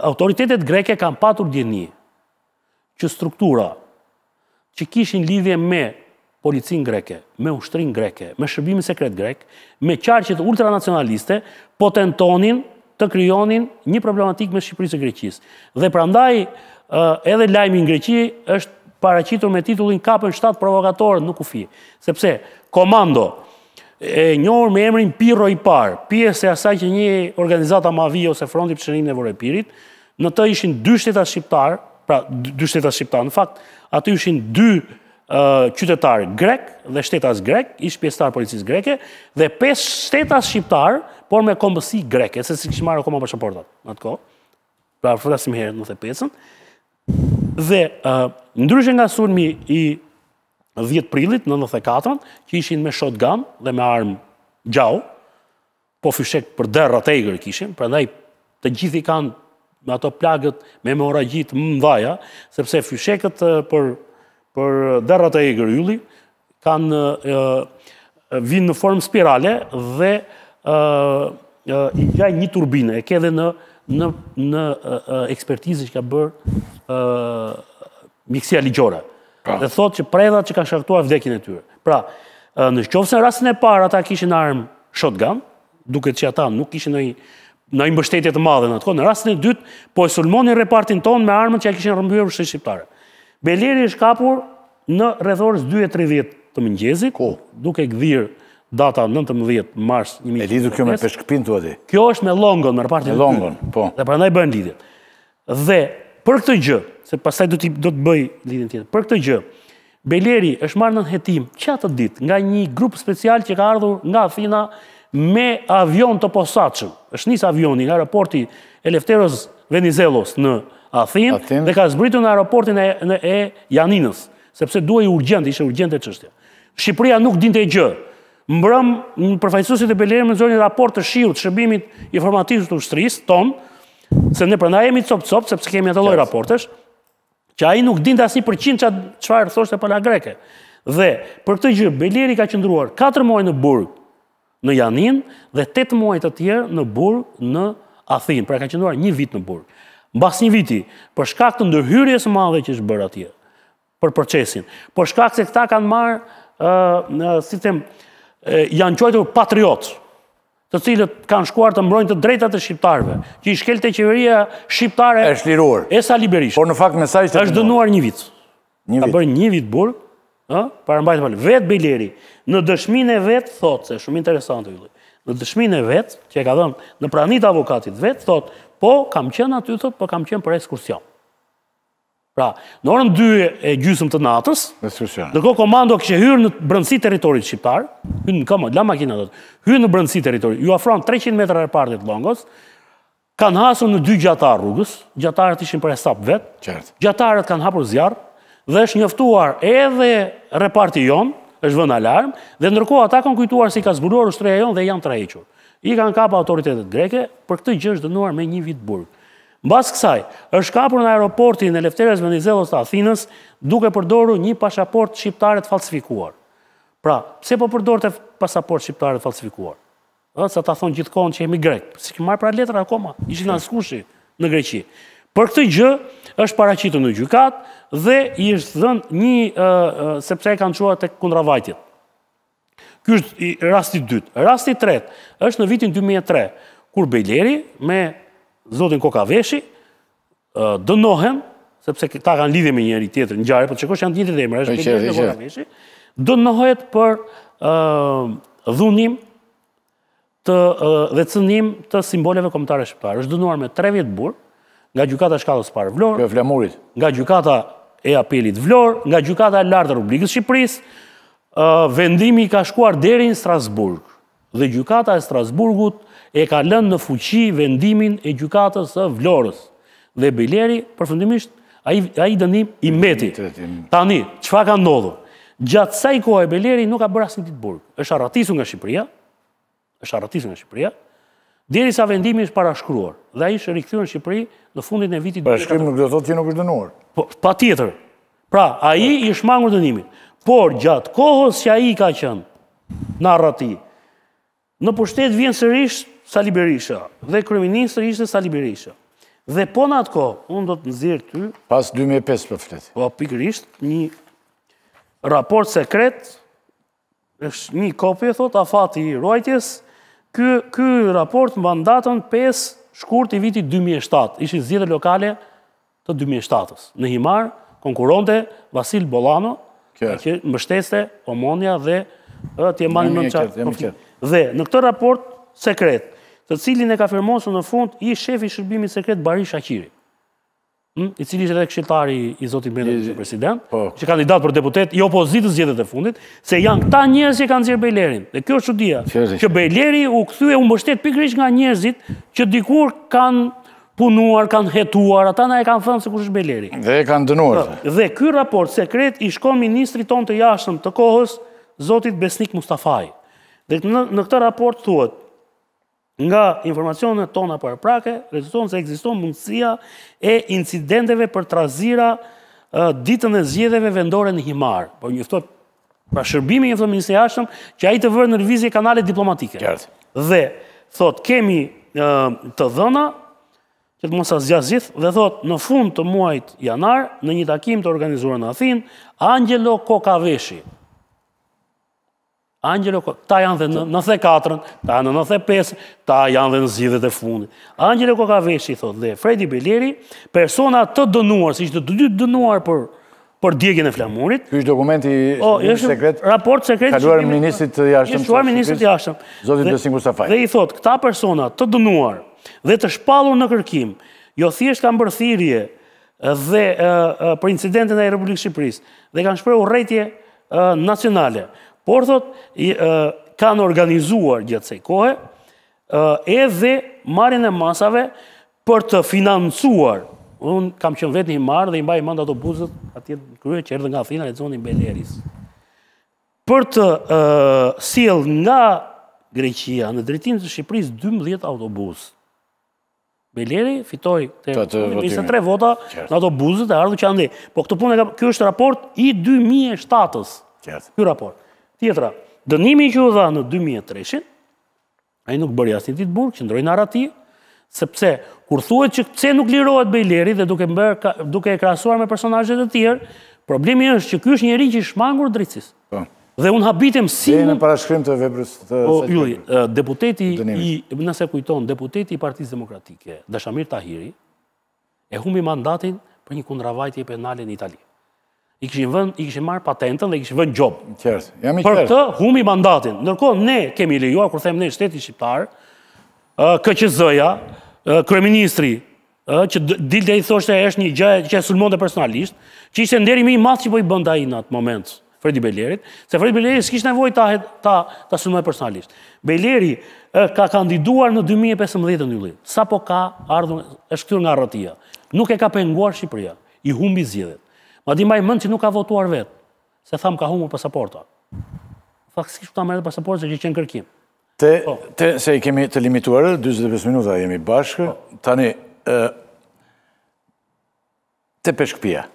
autoritetet greke kam patur djeni që struktura që kishin lidhje me policinë greke, me ushtrinë greke, me shërbimin sekret grek, me qarqet ultranacionaliste, potentonin të kryonin një problematik me Shqipërisë e Greqisë. Dhe prandaj, edhe lajmi në Greqi është paracitur me titullin kapën 7 provokatorët nuk u fi. Sepse, komando, e njohur me emrin Piro i parë, pjesë e asaj që një organizata ma vijo se fronti për shërim në vore pirit, në të ishin dy shqiptar, shqiptarë, pra dy shqiptar shqiptarë, në fakt, aty ishin dy shqiptarë, qytetarë grek dhe shtetas grek, ish pjestarë policisë greke, dhe 5 shtetas shqiptarë, por me kombësi greke, se si kështë marë koma përshaportat, në të ko, pra fërësim herë në të ën dhe ndryshën nga surmi i 10 prilit, në 94-ën, që ishin me shotgun dhe me armë gjau, po fyshek për derra të egrë kishin, pra ndaj të gjithi kanë, me ato plagët me më oragjit më mdhaja, sepse fysheket për për derrat e egrë ylli, kanë vinë në formë spirale dhe i gjaj një turbine. E kede në ekspertizë që ka bërë miksia ligjore. Pra. Dhe thotë që predat që ka shaktuar vdekin e tyre. Pra, në shqofë se rrasën e parë, ata kishin armë shotgun, duke që ata nuk kishin në imbështetjet të madhe në të konë, në rastin e dytë, po e sulmoni repartin tonë me armën që e kishin rëmbyrë për shqiptare. Beliri është kapur në rrethorës 2.30 të mëngjezi, duke gdhirë data 19 mars 1915. E lidu kjo me peshkëpin të ati? Kjo është me longën, me rëpartin të ty. Longën, po. Dhe pra ndaj bëjnë Dhe për këtë gjë, se pasaj do të bëj lidhjen tjetë, për këtë gjë, Beleri është marrë në nëhetim atë ditë nga një grupë special që ka ardhur nga Afina me avion të posatëshëm. është njësë avioni nga raporti Elefteros Venizelos në Athin, dhe ka zbritu në aeroportin e, Janinës, sepse duaj urgent, ishe urgent e qështja. Shqipëria nuk din të e gjë. Mbrëm në përfajtësusit e belerim në raport të të shërbimit informativës të ushtrisë, ton, se ne përna jemi copë-copë, sepse kemi atë loj raportesh, që aji nuk din të asni për qinë qarë thoshtë e pala greke. Dhe për këtë gjë, Beleri ka qëndruar 4 muaj në burg në Janin dhe 8 muaj të tjerë në burg në Athin. Pra ka qëndruar një vit në burg mbas një viti, për shkak të ndërhyrjes së madhe që është bërë atje për procesin. Për shkak se këta kanë marrë ë në sistem janë quajtur patriotë, të cilët kanë shkuar të mbrojnë të drejtat e shqiptarëve, që i shkelte qeveria shqiptare është liruar. Esa liberisht. Por në fakt mesazhi është është dënuar një vit. Një vit. Ka bërë një vit burg, ë, para mbajtë pal. Vet Beleri në dëshminë e vet thotë se shumë interesante ylli. Në dëshminë e vet që e ka dhënë në pranitë avokatit vet thotë, Po, kam qenë aty, thot, po kam qenë për ekskursion. Pra, në orën 2 e gjysëm të natës, dërko komando kështë hyrë në brëndësi teritorit shqiptar, hynë në komandë, la makina dhëtë, hyrë në brëndësi teritorit, ju afron 300 metrë e partit longos, kanë hasur në dy gjatarë rrugës, gjatarët ishin për esap vetë, gjatarët kanë hapur zjarë, dhe është njëftuar edhe reparti jonë, është vënë alarmë, dhe nërkohë ata kanë kujtuar si ka zburuar ushtreja jonë dhe janë trajequrë i kanë kapë autoritetet greke, për këtë gjë është dënuar me një vitë burg. Në basë kësaj, është kapur në aeroportin e lefteres Venizelos të Athinës duke përdoru një pasaport shqiptaret falsifikuar. Pra, se po përdorët e pasaport shqiptaret falsifikuar? Sa ta thonë gjithkohën që jemi grek. Si këmë marë pra letra akoma, ishë në po. skushi në Greqi. Për këtë gjë, është paracitë në gjykat dhe i është dhënë një, sepse e kanë qua të kundravajtit. Ky është i rasti i dytë. Rasti i tretë është në vitin 2003, kur Bejleri me zotin Kokaveshi dënohen sepse këta kanë lidhje me njëri tjetrin ngjarje, por shikosh janë dy po, dhe emra, është Bejleri me Kokaveshi. Dënohet për ë dhunim të dhe cënim të simboleve kombëtare shqiptare. është dënuar me 3 vjet burr nga gjykata shkallës së parë Vlorë, nga gjykata e apelit Vlorë, nga gjykata e lartë rubligës së Shqipërisë vendimi ka shkuar deri në Strasburg dhe gjukata e Strasburgut e ka lënë në fuqi vendimin e gjukatës së Vlorës. Dhe Bileri, përfundimisht, a i dënim i meti. Tani, qëfa ka ndodhë? Gjatë saj kohë e Bileri nuk ka bërë asin ditë burgë. është arratisë nga Shqipëria, është arratisë nga Shqipëria, diri sa vendimi është parashkruar. Dhe a është shë rikëthyrë në Shqipëri në fundin e vitit... Parashkrim nuk dhe thotë që nuk është dënuar. Po, pa tjetër. Pra, a i ishmangur dënimin por gjatë kohës që a i ka qënë narrati, në pushtet vjenë sërish Sali Berisha, dhe kërëministër ishte Sali Berisha. Dhe po në atë kohë, unë do të nëzirë ty... Pas 2005 për fletë. Po, pikërisht, një raport sekret, është një kopje, thot, a fati i ruajtjes, ky raport më bandatën 5 shkurt i viti 2007, ishë zhjetë lokale të 2007-ës. Në Himar, konkuronte Vasil Bolano, që mështeste, omonja dhe t'je mbani më qartë. Dhe në këtë raport sekret, të cilin e ka firmosu në fund, i shefi shërbimi sekret Bari Shakiri, hm? i cili që edhe këshiltari i Zotit Mbretë president, po. që kandidat për deputet, i opozitës gjithet e fundit, se janë këta njërës që kanë zirë Bejlerin. Dhe kjo është që dhja, që Bejleri u këthu e u mështet pikrish nga njërzit që dikur kanë punuar, kanë hetuar, ata na e kanë thënë se kush është Beleri. Dhe e kanë dënuar. Dhe ky raport sekret i shkon ministrit tonë të jashtëm të kohës, Zotit Besnik Mustafaj. Dhe në këtë raport thuhet nga informacionet tona për prake, rezulton se ekziston mundësia e incidenteve për trazira ditën e zgjedhjeve vendore në Himar. Po njoftohet pra shërbimi i informimit të jashtëm që ai të vërë në lvizje kanale diplomatike. Dhe thot kemi të dhëna që të mos asgjazith, dhe thot, në fund të muajt janar, në një takim të organizuar në Athin, Angelo Kokaveshi. Angelo Kokaveshi, ta janë dhe në 94-ën, ta janë në 95 ta janë dhe në zidhët e fundit. Angelo Kokaveshi, thot, dhe Fredi Bileri, persona të dënuar, si që të dytë dënuar për për djegjen e flamurit. Ky është dokumenti i sekret. Raport sekret. Kaluar ministrit të jashtëm. Ishuar ministrit të jashtëm. Zoti Besim Mustafaj. Dhe i thot, këta persona të dënuar dhe të shpalur në kërkim, jo thjesht kanë bërë thirje dhe për incidentin e Republikë Shqipëris, dhe kanë shprehur rrëtje nacionale. Por thot, kanë organizuar gjithë se kohë, edhe marin e masave për të financuar. Unë kam qënë vetë një marë dhe i mbaj mandat o buzët, në krye që erdhë nga Athina e zonin Beleris. Për të siel nga Greqia, në dretim të Shqipëris, 12 autobusë. Beleri fitoj të 23 vota në ato buzët e ardhu që andi. Po këtë punë ka... Kjo është raport i 2007-ës. Kjo raport. Tjetra, dënimi që u dha në 2003-shin, a i nuk bërja si ditë burë, që ndrojnë arati, sepse kur thuet që pse nuk lirohet Bejleri dhe duke, mber, duke e krasuar me personajet e tjerë, problemi është që kjo është njëri që shmangur drejtësisë. Po. Dhe unë habitem si... Dhe në parashkrim të vebrës të... O, juli, deputeti i... Nëse kujton, deputeti i Partisë Demokratike, Dëshamir Tahiri, e humi mandatin për një kundravajtje penale në Italië. I këshin vën, i këshin marë patentën dhe i këshin vënë gjobë. Kjerës, jam i kjerës. Për të humi mandatin. Nërko, ne kemi lejuar, kur them ne shteti shqiptarë, këqëzëja, kërëministri, që dilë dhe i thoshtë e është një gjë, që e personalisht, që ishte nderi mi matë që po i bënda i në atë momentës. Fredi Bejlerit, se Fredi Bejlerit s'kishtë nevoj ta asumëve personalisht. Bejleri ka kandiduar në 2015 në një lidhë, sa po ka ardhën e shkëtyr nga rëtia. Nuk e ka penguar Shqipëria, i humbi zjedhet. Ma di maj mënd që nuk ka votuar vetë, se thamë ka humur pasaporta. Fakë ta mërë pasaportën se që qenë kërkim. Po. Te se i kemi të limituarë, 25 minuta jemi bashkë, po. tani, te peshkëpia,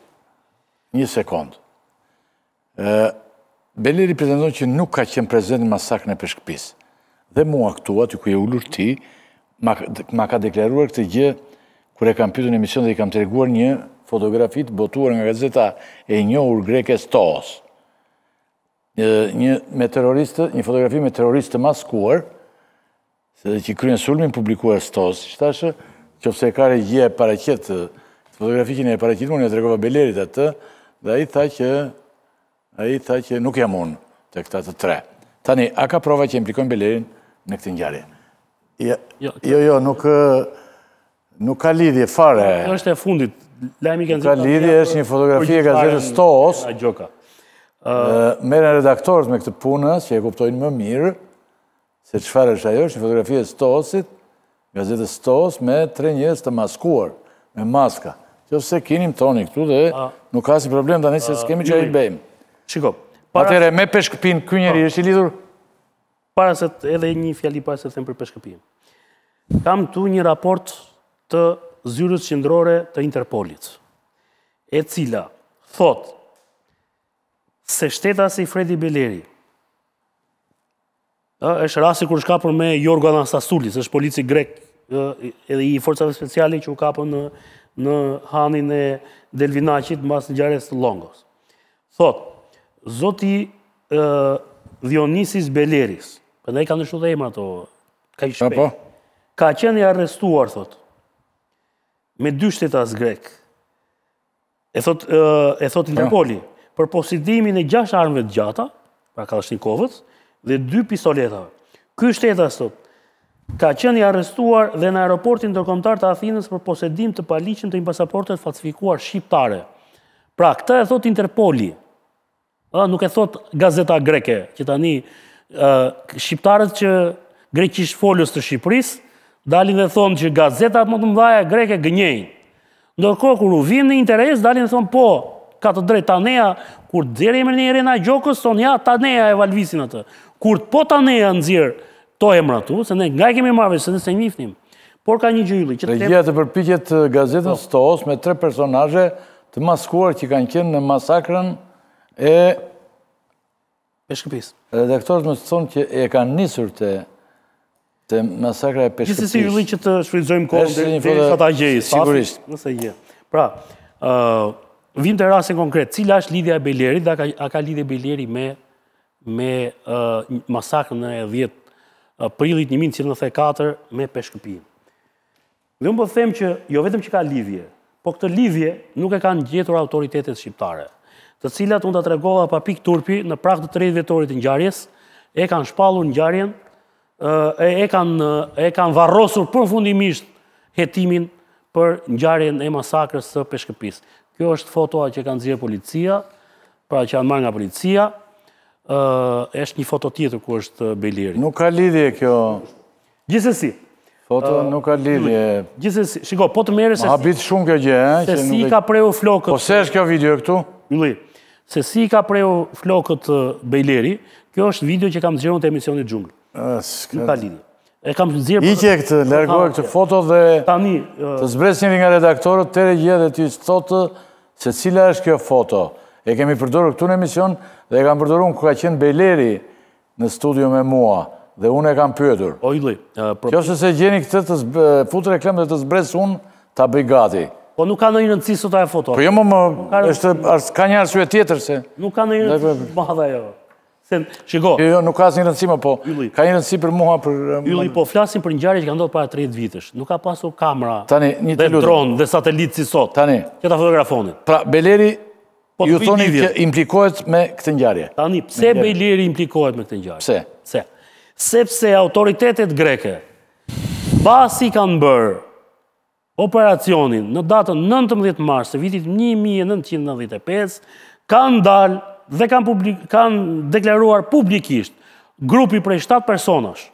një sekundë, Beliri pretendon që nuk ka qenë prezent në masakrën e përshkëpis. Dhe mua këtu, aty ku e ullur ti, ma ka deklaruar këtë gjë kër e kam pytu në emision dhe i kam të reguar një fotografit botuar nga gazeta e njohur greke stos. Një fotografi me terrorist të maskuar, se dhe që kryen sulmin publikuar Stoos, që ofse e kare gje e paracetë, një e paracetë, më një të regova Belerit atë, dhe a i tha që a i tha që nuk jam unë të këta të tre. Tani, a ka prova që implikojnë Belerin në këtë njarje? Jo, jo, jo nuk ka lidhje fare. Nuk është e fundit. Ka lidhje, është një fotografie gazetës Stos. Meren redaktorët me këtë punës që e kuptojnë më mirë, se qëfar është ajo, është një fotografie Stosit, gazetës Stos, me tre njës të maskuar, me maska. Që se kinim toni këtu dhe nuk ka si problem, da nëse s'kemi që e i bejmë. Shiko, atëre me peshkëpin, kë njeri po. është i lidur? Para se të edhe një fjalli para se të për peshkëpin. Kam tu një raport të zyrës qëndrore të Interpolit, e cila thot se shteta si Fredi Beleri, është rasi kërë shkapër me Jorgo Anastasulis, është polici grek edhe i forcave speciali që u kapën në hanin e Delvinacit në basë në gjarës të Longos. Thotë, Zoti Dionisis Beleris, për ne i ka nëshu dhe emra to, ka i shpejt, ka qenë i arrestuar, thot, me dy shtetas grek, e thot, e thot Interpoli, për posidimin e gjash armëve të gjata, pra Kalashnikovët, dhe dy pistoleta. Ky shtetas, thot, ka qenë i arrestuar dhe në aeroportin tërkomtar të Athinës për posedim të paliqin të impasaportet falsifikuar shqiptare. Pra, këta e thot Interpoli, nuk e thot gazeta greke, që tani shqiptarët që greqish folës të Shqipëris, dalin dhe thonë që gazetat më të mdhaja greke gënjejnë. Ndërko, kur u vinë në interes, dalin dhe thonë po, ka të drejt taneja, kur të dherë emrë një rena gjokës, thonë ja, taneja e valvisin atë. Kur të po taneja në zirë, to e se ne nga kemi marve, se nëse njifnim. Por ka një gjyulli. Regjia të përpikjet gazetës po. të osë me tre personaje të maskuar që kanë qenë në masakrën e Peshkëpis. Redaktorët më të thonë që e kanë njësur të të masakra e peshkëpis. Gjësi si gjëllin që të shfridzojmë kohën dhe një fërë të Sigurisht. Nëse gjë. Pra, vim të rrasën konkret. Cila është lidhja e Bejlerit dhe a ka lidhja e Bejlerit me me masakrën e vjetë prilit 1994 me peshkëpijin. Dhe unë po them që jo vetëm që ka lidhje, po këtë lidhje nuk e kanë gjetur autoritetet shqiptare të cilat unë të tregova pa pikë turpi në prakë të tërejt vetorit në gjarjes, e kanë shpalu në gjarjen, e kanë, e kanë varrosur përfundimisht hetimin për në gjarjen e masakrës të peshkëpis. Kjo është fotoa që kanë zirë policia, pra që janë marrë nga policia, është një foto tjetër ku është Beliri. Nuk ka lidhje kjo... si. Foto nuk ka lidhje. si. Shiko, po të mere se... Ma habit shumë kjo gjë, eh, e? Se si ka preu flokët... Po se është kjo video këtu? Jullit se si ka preu flokët Bejleri, kjo është video që kam zgjeron të emisionit Gjungl. Në Palinë. E kam zirë... Iqe këtë, lërgohë këtë ah, foto dhe... Tani... Të zbres njëmi nga redaktorët, tere gjë dhe ty të thotë se cila është kjo foto. E kemi përdoru këtu në emision dhe e kam përdoru në ku ka qenë Bejleri në studio me mua. Dhe unë e kam pyetur. Ojli... Kjo është se gjeni këtë të futë reklam dhe të zbres unë, ta bëj gati. Po nuk ka në i rëndësi sot e foto. Po jo më më, është, ka një arsye tjetër se... Nuk ka në i rëndësi po. madha jo. shiko... Jo, nuk ka asë një rëndësi më po. Ka një rëndësi për muha për... Yli, po flasim për një gjarë që ka ndodhë para 30 vitësh. Nuk ka pasur kamera një dhe dronë dhe satelit si sot. Tani. Që ta fotografonit. Pra, Beleri po ju thoni që implikohet me këtë një Tani, pse Beleri implikohet me këtë një Pse? Pse? Sepse autoritetet greke, basi kanë bërë operacionin në datën 19 mars vitit 1995, kanë dalë dhe kanë, publik, deklaruar publikisht grupi prej 7 personash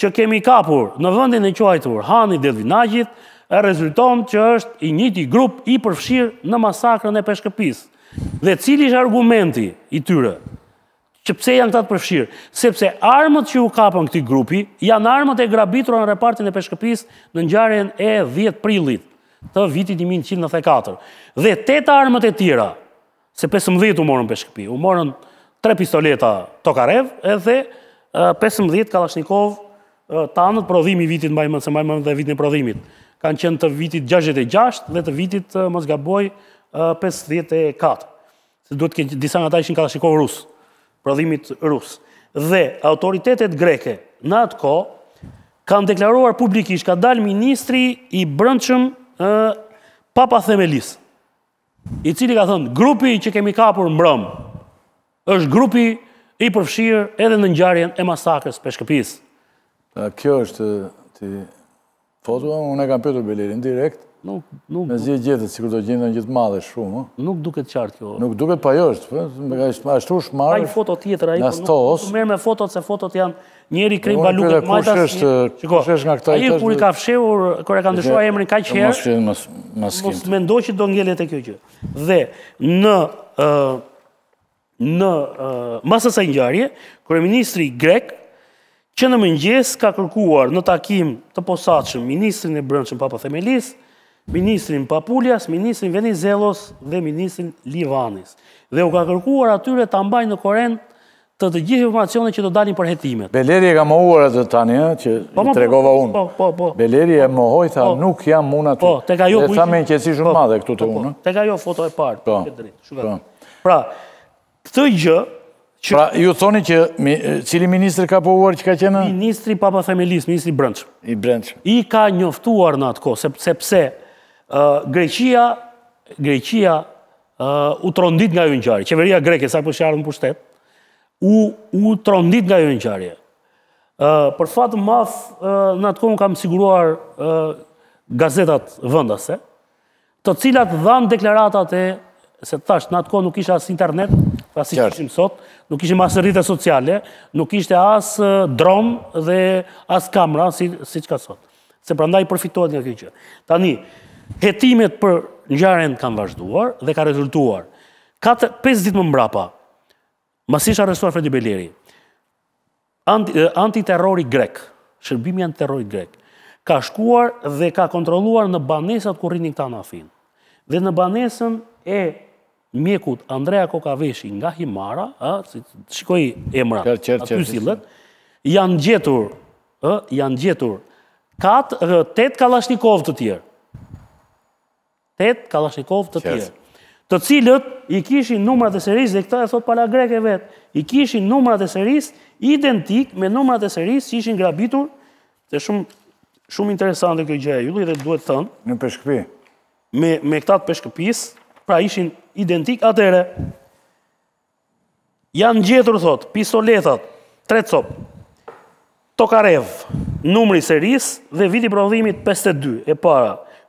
që kemi kapur në vëndin e quajtur Hani Dvinagjit, e rezulton që është i njëti grup i përfshirë në masakrën e peshkëpis. Dhe cili është argumenti i tyre? që pse janë këtë përfshirë? Sepse armët që u kapën këti grupi, janë armët e grabiturën në repartin e peshkëpis në njarën e 10 prillit të vitit 1994. Dhe 8 armët e tjera, se 15 u morën peshkëpi, u morën 3 pistoleta Tokarev edhe 15 Kalashnikov anët prodhimi vitit mbaj mëndë, se mbaj mëndë dhe vitin e prodhimit. Kanë qenë të vitit 66 dhe të vitit mëzgaboj 54. Se duhet këtë disa nga ta ishin Kalashnikov rusë prodhimit rusë. Dhe autoritetet greke në atë ko kanë deklaruar publikisht, ka dalë ministri i brëndshëm ë papa Themelis, i cili ka thënë, grupi që kemi kapur mbrëm, është grupi i përfshirë edhe në ngjarjen e masakrës për shkëpisë. Kjo është të fotua, unë e kam pëtur Belirin direkt, Nuk, nuk... Me zi gjithët, si kur do gjithë në gjithë madhe shumë, o? Nuk duket qartë kjo. Nuk duket pa po jështë, për, po, ashtu është marrë... Ajë foto tjetër, ajë, nuk merë me fotot, se fotot janë njeri po, krej balukët majtas... Unë kërë e kushesh nga këta i tështë... Ajë ka fshehur, kër e ka ndëshua emrin ka qërë, herë... Mos me ndoj që do ngellet e kjo që. Dhe në... Në masës e njarje, kërë ministri grek, që në mëngjes ka kërkuar në takim të posatëshëm ministrin e brëndshëm papa themelisë, ministrin Papuljas, ministrin Venizelos dhe ministrin Livanis. Dhe u ka kërkuar atyre të ambaj në koren të të gjithë informacione që të dalin për hetimet. Beleri e ka mohuar atë tani, që po, po, i po, tregova unë. Beleri e mohoj, tha, nuk jam unë atë. Po, jo Dhe tha me në kjesi shumë madhe këtu të unë. Te ka jo foto e partë. Po, po. Pra, këtë gjë... Pra, ju thoni që cili ministri ka pohuar që ka qena? Ministri Papa Themelis, ministri Brëndshë. I Brëndshë. I ka njoftuar në atë ko, sepse Greqia, Greqia u trondit nga ju në qarje. Qeveria Greke, sa për po shërën për shtetë, u trondit nga ju në qarje. Për fatë maf, në atë konë kam siguruar gazetat vëndase, të cilat dhanë deklaratat e, se të thashtë, në atë konë nuk ishë asë internet, pasi që ishim sot, nuk ishim asë rrithë sociale, nuk ishte asë dronë dhe asë kamra, si që ka sot. Se pra ndaj përfitohet një kjo që. Tani, Hetimet për njërën kanë vazhduar dhe ka rezultuar. Katë, ditë më mbrapa, masishtë arrestuar Fredi Belleri, antiterrori grek, shërbimi antiterrori grek, ka shkuar dhe ka kontroluar në banesat ku rrinin këta në afin. Dhe në banesën e mjekut Andrea Kokaveshi nga Himara, shikoj e mra, aty silët, janë gjetur, janë gjetur, katë, tëtë kalashnikov të tjerë, Kalashnikov kalashikov të tjerë. Të cilët i kishin numrat e seris, dhe këta e thot pala greke vetë, i kishin numrat e seris identik me numrat e seris që ishin grabitur, dhe shumë interesant interesante kjo gjëja ju, dhe duhet thënë, në përshkëpi, me, me këta të përshkëpis, pra ishin identik, atëre, janë gjetur, thot, pistoletat, tre copë, Tokarev, numri seris dhe viti prodhimit 52 e para.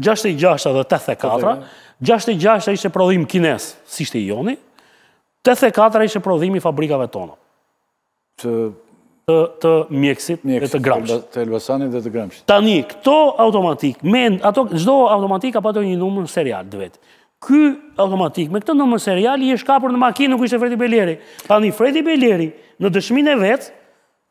66 dhe 84, 66 po, ishte prodhim kines, si shte joni, 84 ishte prodhimi fabrikave tona. Të të, mjekësit dhe të gramsht. Të Elbasani dhe të gramsht. Tani, këto automatik, me, ato, gjdo automatik ka pato një numër serial dhe vetë. Ky automatik, me këto numër serial, i është kapur në makinë, nuk ishte Fredi Beleri. Tani, Fredi Beleri, në dëshmin e vetë,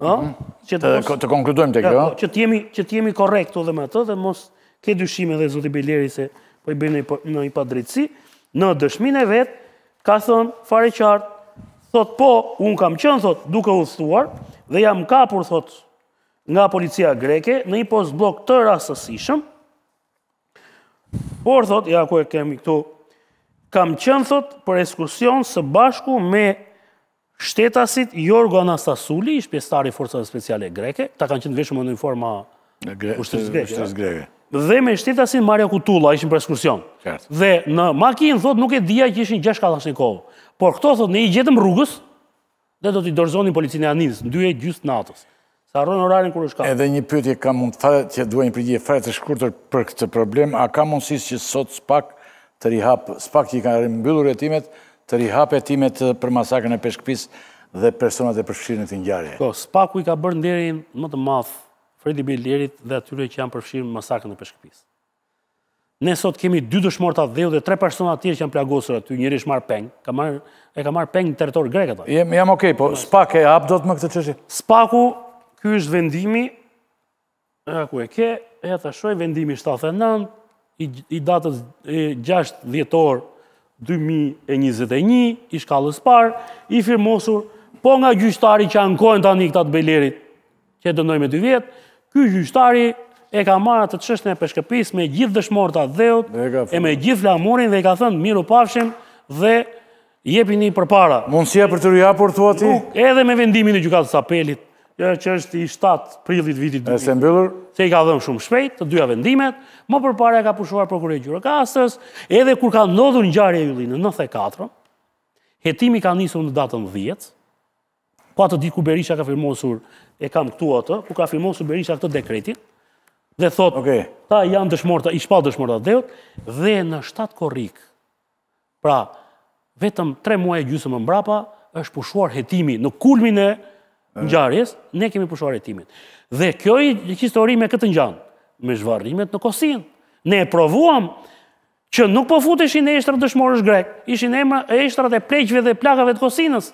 mhm. që të, të, konkludojmë të kjo, po, që të korektu që të korrektu dhe me të, dhe mos, ke dyshime dhe zoti Bileri se po i bëjnë në i po, padrejtësi, në dëshminë e vetë, ka thënë fare qartë, thot po, unë kam qënë, thot, duke u thuar, dhe jam kapur, thot, nga policia greke, në i post blok të rasësishëm, por, thot, ja, ku e kemi këtu, kam qënë, thot, për eskursion së bashku me shtetasit Jorgo Anastasuli, ish pjestari forcëve speciale greke, ta kanë qënë veshëm në uniforma greke, ushtërës greke dhe me shtetasin Maria Kutulla ishin për ekskursion. Dhe në makinë thot nuk e dija që ishin 6 kalashnikov. Por këto thot ne i gjetëm rrugës dhe do t'i dorëzonin policinë e Anis, 2 e gjysmë natës. Sa harrojnë orarin kur është kaq. Edhe një pyetje kam mund të thaj që duaj një përgjigje fare të shkurtër për këtë problem, a ka mundësi që sot spak të rihap, spak që i kanë mbyllur hetimet, të rihap hetimet për masakrën e Peshkpis dhe personat e përfshirë në këtë ngjarje. Po, spaku i ka bërë nderin më të madh Fredi Bilderit dhe atyre që janë përfshirë masakën në përshkëpisë. Ne sot kemi dy dëshmorë të dheu dhe tre persona të tjerë që janë plagosur aty, njëri është marrë peng, e ka marrë peng në teritorë grekë ato. Jam jam okej, po spak e apë do të më këtë qështi? Spaku, kjo është vendimi, e ku e ke, e të shoj vendimi 79, i datës 6 djetorë 2021, i shkallës parë, i firmosur, po nga gjyçtari që ankojnë të anikë të atë që e dënoj me 2 vjetë, ky gjyqtari e ka marrë atë çështën e peshkëpis me gjithë dëshmortat e dheut e me gjithë flamurin dhe i ka thënë miru pafshim dhe jepini përpara. Mundësia për të rihapur thua ti? Nuk, edhe me vendimin e gjykatës apelit, që është i 7 prillit vitit E se mbyllur? Se i ka dhënë shumë shpejt të dyja vendimet, më përpara ka pushuar prokuroria gjyrokastës, edhe kur ka ndodhur ngjarja e jullinë në 94, hetimi ka nisur në datën 10, po atë di ku Berisha ka firmosur, e kam këtu atë, ku ka firmosur Berisha këtë dekretin, dhe thot, ta janë dëshmorta, i shpal dëshmorta dhe, dhe në shtatë korik, pra, vetëm tre muaj e gjusëm më mbrapa, është pushuar hetimi në kulmin e njarjes, ne kemi pushuar hetimin. Dhe kjo i histori me këtë njanë, me zhvarrimet në kosinë. Ne e provuam që nuk po futeshin e eshtrat dëshmorës grek, ishin e eshtrat e pleqve dhe plakave të kosinës,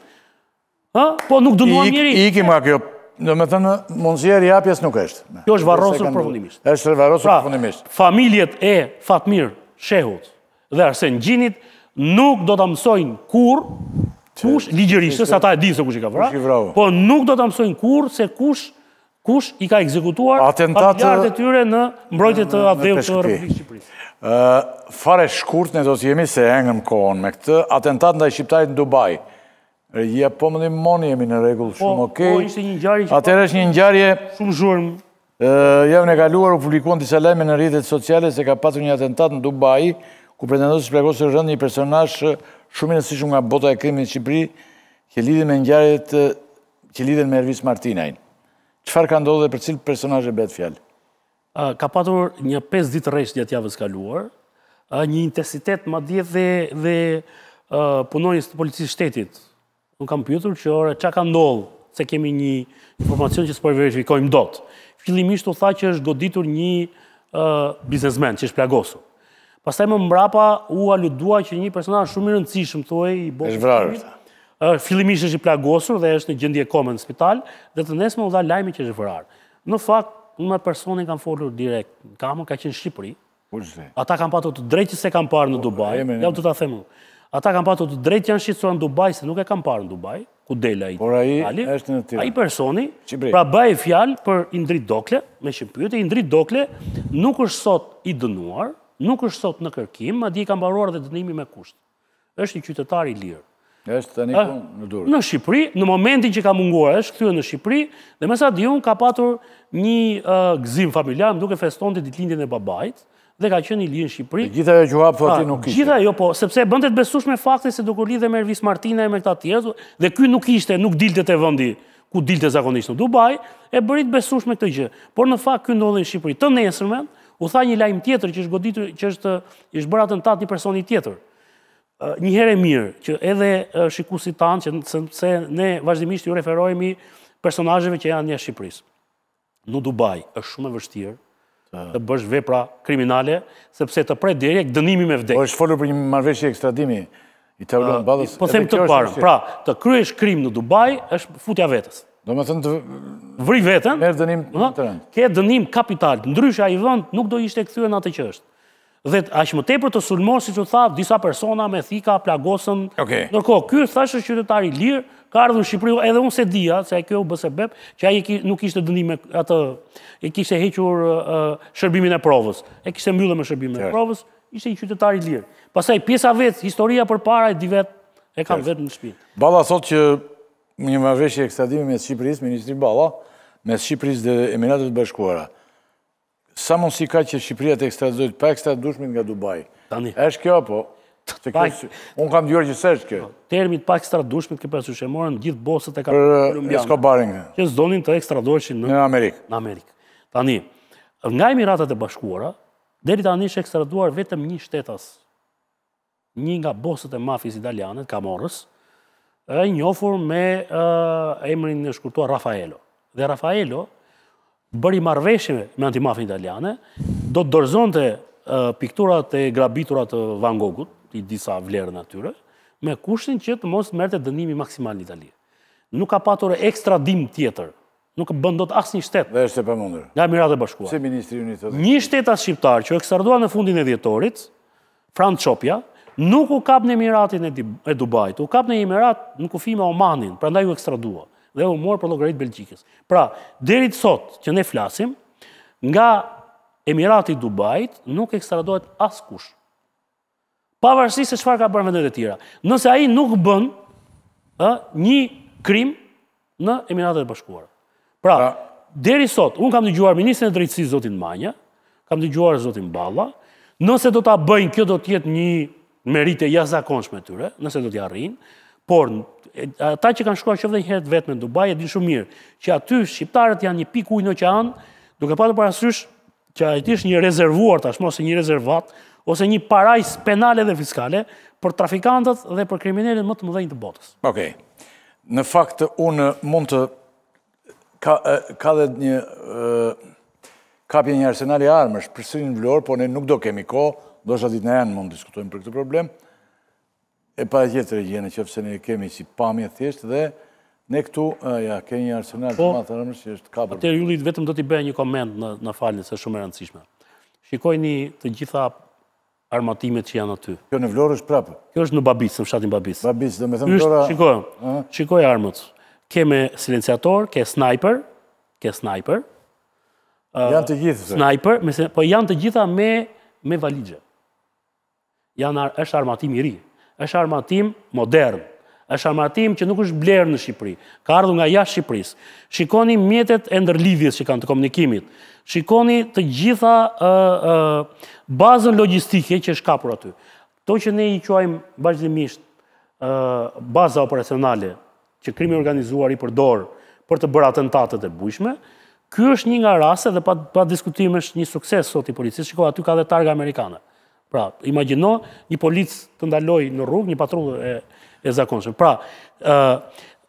Po nuk dënuam njëri. I ikim nga kjo, do me thënë, mundësjeri apjes nuk është. Kjo është varrosur përfundimisht. është varrosur pra, përfundimisht. Pra, familjet e Fatmir Shehut dhe Arsen Gjinit nuk do të mësojnë kur kush ligjërisës, ata e dinë se kush i ka vra, po nuk do të mësojnë kur se kush kush i ka ekzekutuar atentatet e tyre në mbrojtje të Adeut të Republikës Shqipërisë. fare shkurt ne do të jemi se engëm kohën me këtë atentat ndaj shqiptarit në Dubai. Ja, po më dhe moni jemi në regullë, po, shumë po, okej. Po, ishte një njarje. Atër është një njarje. Shumë zhurmë. Javën e kaluar u publikuan disa lejme në rritet sociale se ka patur një atentat në Dubai, ku pretendo si plakosë rënd një personash shumë në sishmë nga bota e krimi në Shqipëri, që lidhën me njarjet, që lidhën me Ervis Martinajnë. Qëfar ka ndodhë dhe për cilë personash e betë fjallë? Ka patur një 5 ditë resht një atjavës kaluar, një intensitet ma dje dhe punonjës të policisë shtetit, Unë kam pyetur që ora çka ka ndodhur, se kemi një informacion që s'po verifikojmë dot. Fillimisht u tha që është goditur një uh, biznesmen që është plagosur. Pastaj më mbrapa u aludua që një personazh shumë i rëndësishëm thoi i bosh. Është vrarë. Ë fillimisht është i plagosur dhe është në gjendje komë në spital dhe të nesër u dha lajmi që është vrarë. Në fakt, unë me personin kam folur direkt. Kamon ka qenë në Shqipëri. Po Ata kanë patur të drejtë se kanë parë në po, Dubai. Po, Jam do ta them unë. Ata kanë patur të drejtë janë shqetësuar në Dubai se nuk e kanë parë në Dubai, ku del ai. Por ai është në Tiranë. Ai personi pra pra bëi fjalë për Indrit Dokle, me shqipëtyrë Indrit Dokle nuk është sot i dënuar, nuk është sot në kërkim, madje ka mbaruar dhe dënimi me kusht. Është një qytetar i lirë. Është tani punë në Durrës. Në Shqipëri, në momentin që ka munguar, është këtyre në Shqipëri dhe mesat sa unë ka patur një gzim familjar, duke festonte ditëlindjen e babait dhe ka qenë i lirë në Shqipëri. Gjitha jo gjuhap, thua ati nuk ishte. Gjitha jo, po, sepse bëndet besush me fakte se duke lidhe me Ervis Martina e me këta tjerë, dhe kjo nuk ishte, nuk dilte të vëndi, ku dilte zakonisht në Dubai, e bërit besush me këtë gjë. Por në fakt, kjo ndodhe në Shqipëri. Të nesërme, u tha një lajmë tjetër që është bërat në tatë një personi tjetër. Njëherë mirë, që edhe shikusi tanë, që se ne vazhdimisht ju referojemi personajëve që janë një Shqipëris. Në Dubai, është shumë e vështirë të bësh vepra kriminale, sepse të prej direkt dënimi me vdekje. O, po është folur për një marveshje ekstradimi i të avlonë balës. Po them të parë, pra, të kryesh krim në Dubai, është futja vetës. Do më thënë të vri vetën, merë dënim të rëndë. Ke dënim kapital, ndrysh a i vënd, nuk do ishte këthyre në atë që është. Dhe ashtë më tepër të sulmor, si që thavë, disa persona me thika, plagosën. Nërko, kërë thashë qytetari lirë, ka ardhur në Shqipëri, edhe unë se dija, se kjo u bëse bep, që aji nuk ishte dëndime atë, e kishte hequr shërbimin e provës, e kishte mbyllë me shërbimin e provës, ishte i qytetari lirë. Pasaj, pjesa vetë, historia për para e divet, e kam vetë në shpi. Bala thot që një mërveshje e me Shqipëris, Ministri Bala, me Shqipëris dhe Emiratet Bashkuara. Sa mund si ka që Shqipëria të ekstradizojt, pa ekstradushmin nga Dubai? Tani. kjo, po? Unë kam dyre që sështë kjo. Termit pa stradushmit ke përsu që e morën gjithë bosët e ka... Për Eskobarin. Eh, që zdonin të ekstradoshin në... Amerikë. Në Amerikë. Tani, nga Emiratet e Bashkuara, deri tani shë ekstraduar vetëm një shtetas, një nga bosët e mafis italianet, Kamorës, e njofur me eh, emrin në shkurtuar Rafaelo. Dhe Rafaelo bëri marveshime me antimafin italiane, do të dorëzon të eh, pikturat e grabiturat Van Gogut, i disa vlerën atyre, me kushtin që të mos merte dënimi maksimal në Italië. Nuk ka patur e ekstra dim tjetër, nuk bëndot asë një shtetë. Dhe është e për Nga Nga e bashkuar. Se Ministri Unitë të dhe? Një shtetë asë shqiptar që ekstradua në fundin e djetorit, Franë Qopja, nuk u kap në Emiratin e Dubajt, u kap në Emirat në kufime Omanin, pra nda ju ekstradua, dhe u morë për logaritë Belgjikës. Pra, derit sot që ne flasim, nga Emirati Dubajt nuk ekstraduat asë kushë pavarësisht se çfarë ka bërë vendet e tjera. Nëse ai nuk bën ë një krim në Emiratet e Bashkuara. Pra, pra deri sot un kam dëgjuar ministrin e drejtësisë zotin Manja, kam dëgjuar zotin Balla, nëse do ta bëjnë kjo do të jetë një meritë jashtëzakonshme tyre, nëse do të arrijnë, por ata që kanë shkuar qoftë një herë vetëm në Dubai e din shumë mirë që aty shqiptarët janë një pikë ujë në oqean, duke pasur parasysh që ai është një rezervuar tashmë ose një rezervat ose një parajs penale dhe fiskale për trafikantët dhe për kriminerit më të mëdhejnë të botës. Okej. Në fakt, unë mund të ka, ka dhe një kapje një arsenali armësh për sërin vlor, po ne nuk do kemi ko, do shë atit në janë mund të diskutojmë për këtë problem, e pa e gjithë të regjene që fëse ne kemi si pamje thjesht dhe Ne këtu, ja, ke një arsenal po, të matë që është kapër. Atër, Julit, vetëm do t'i bëja një komend në, në falin, se shumë e rëndësishme. Shikoj një të gjitha armatimet që janë aty. Kjo në Vlorë është prapë? Kjo është në Babis, në fshatin Babis. Babis, dhe me thëmë tëra... Shikoj, shikoj armët. Keme silenciator, ke sniper, ke sniper. Janë të ah, gjithë, se? Sniper, po janë të gjitha me valigje. Janë, është armatim i ri. është armatim modern është armatim që nuk është blerë në Shqipëri, ka ardhur nga jashtë Shqipëris. Shikoni mjetet e ndërlidhjes që kanë të komunikimit. Shikoni të gjitha bazën logjistike që është kapur aty. To që ne i quajmë bashkëzimisht baza operacionale që krimi organizuar i përdorë për të bërë atentatet e bujshme, kjo është një nga rase dhe pa diskutim është një sukses sot i policisë, shikoni aty ka dhe targa amerikanë. Pra, imagino një polic të ndaloj në rrugë, një patrullë e zakonshme. Pra,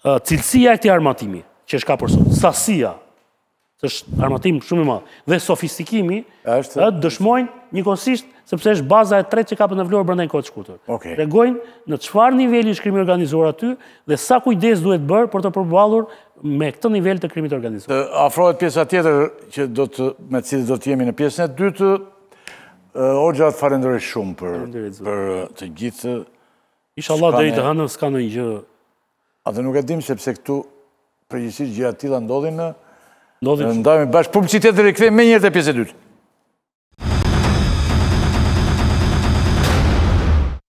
ë cilësia e këtij armatimi që është ka për sot, sasia është armatim shumë i madh dhe sofistikimi dëshmojnë një dëshmojnë sepse është baza e tretë që ka për të vlorë brenda një kohë të shkurtër. Tregojnë në çfarë niveli është krimi organizuar aty dhe sa kujdes duhet bërë për të përballur me këtë nivel të krimit organizuar. Të afrohet pjesa tjetër që do të me cilën do të jemi në pjesën e dytë. Uh, falenderoj shumë për për të gjithë Isha Allah dhe i të hanë, s'ka në një... A dhe nuk e dim sepse këtu përgjësit gjëa tila ndodhin në... Ndodhin Ndajme bashkë publicitet dhe rekve me njërë të pjesë e dytë.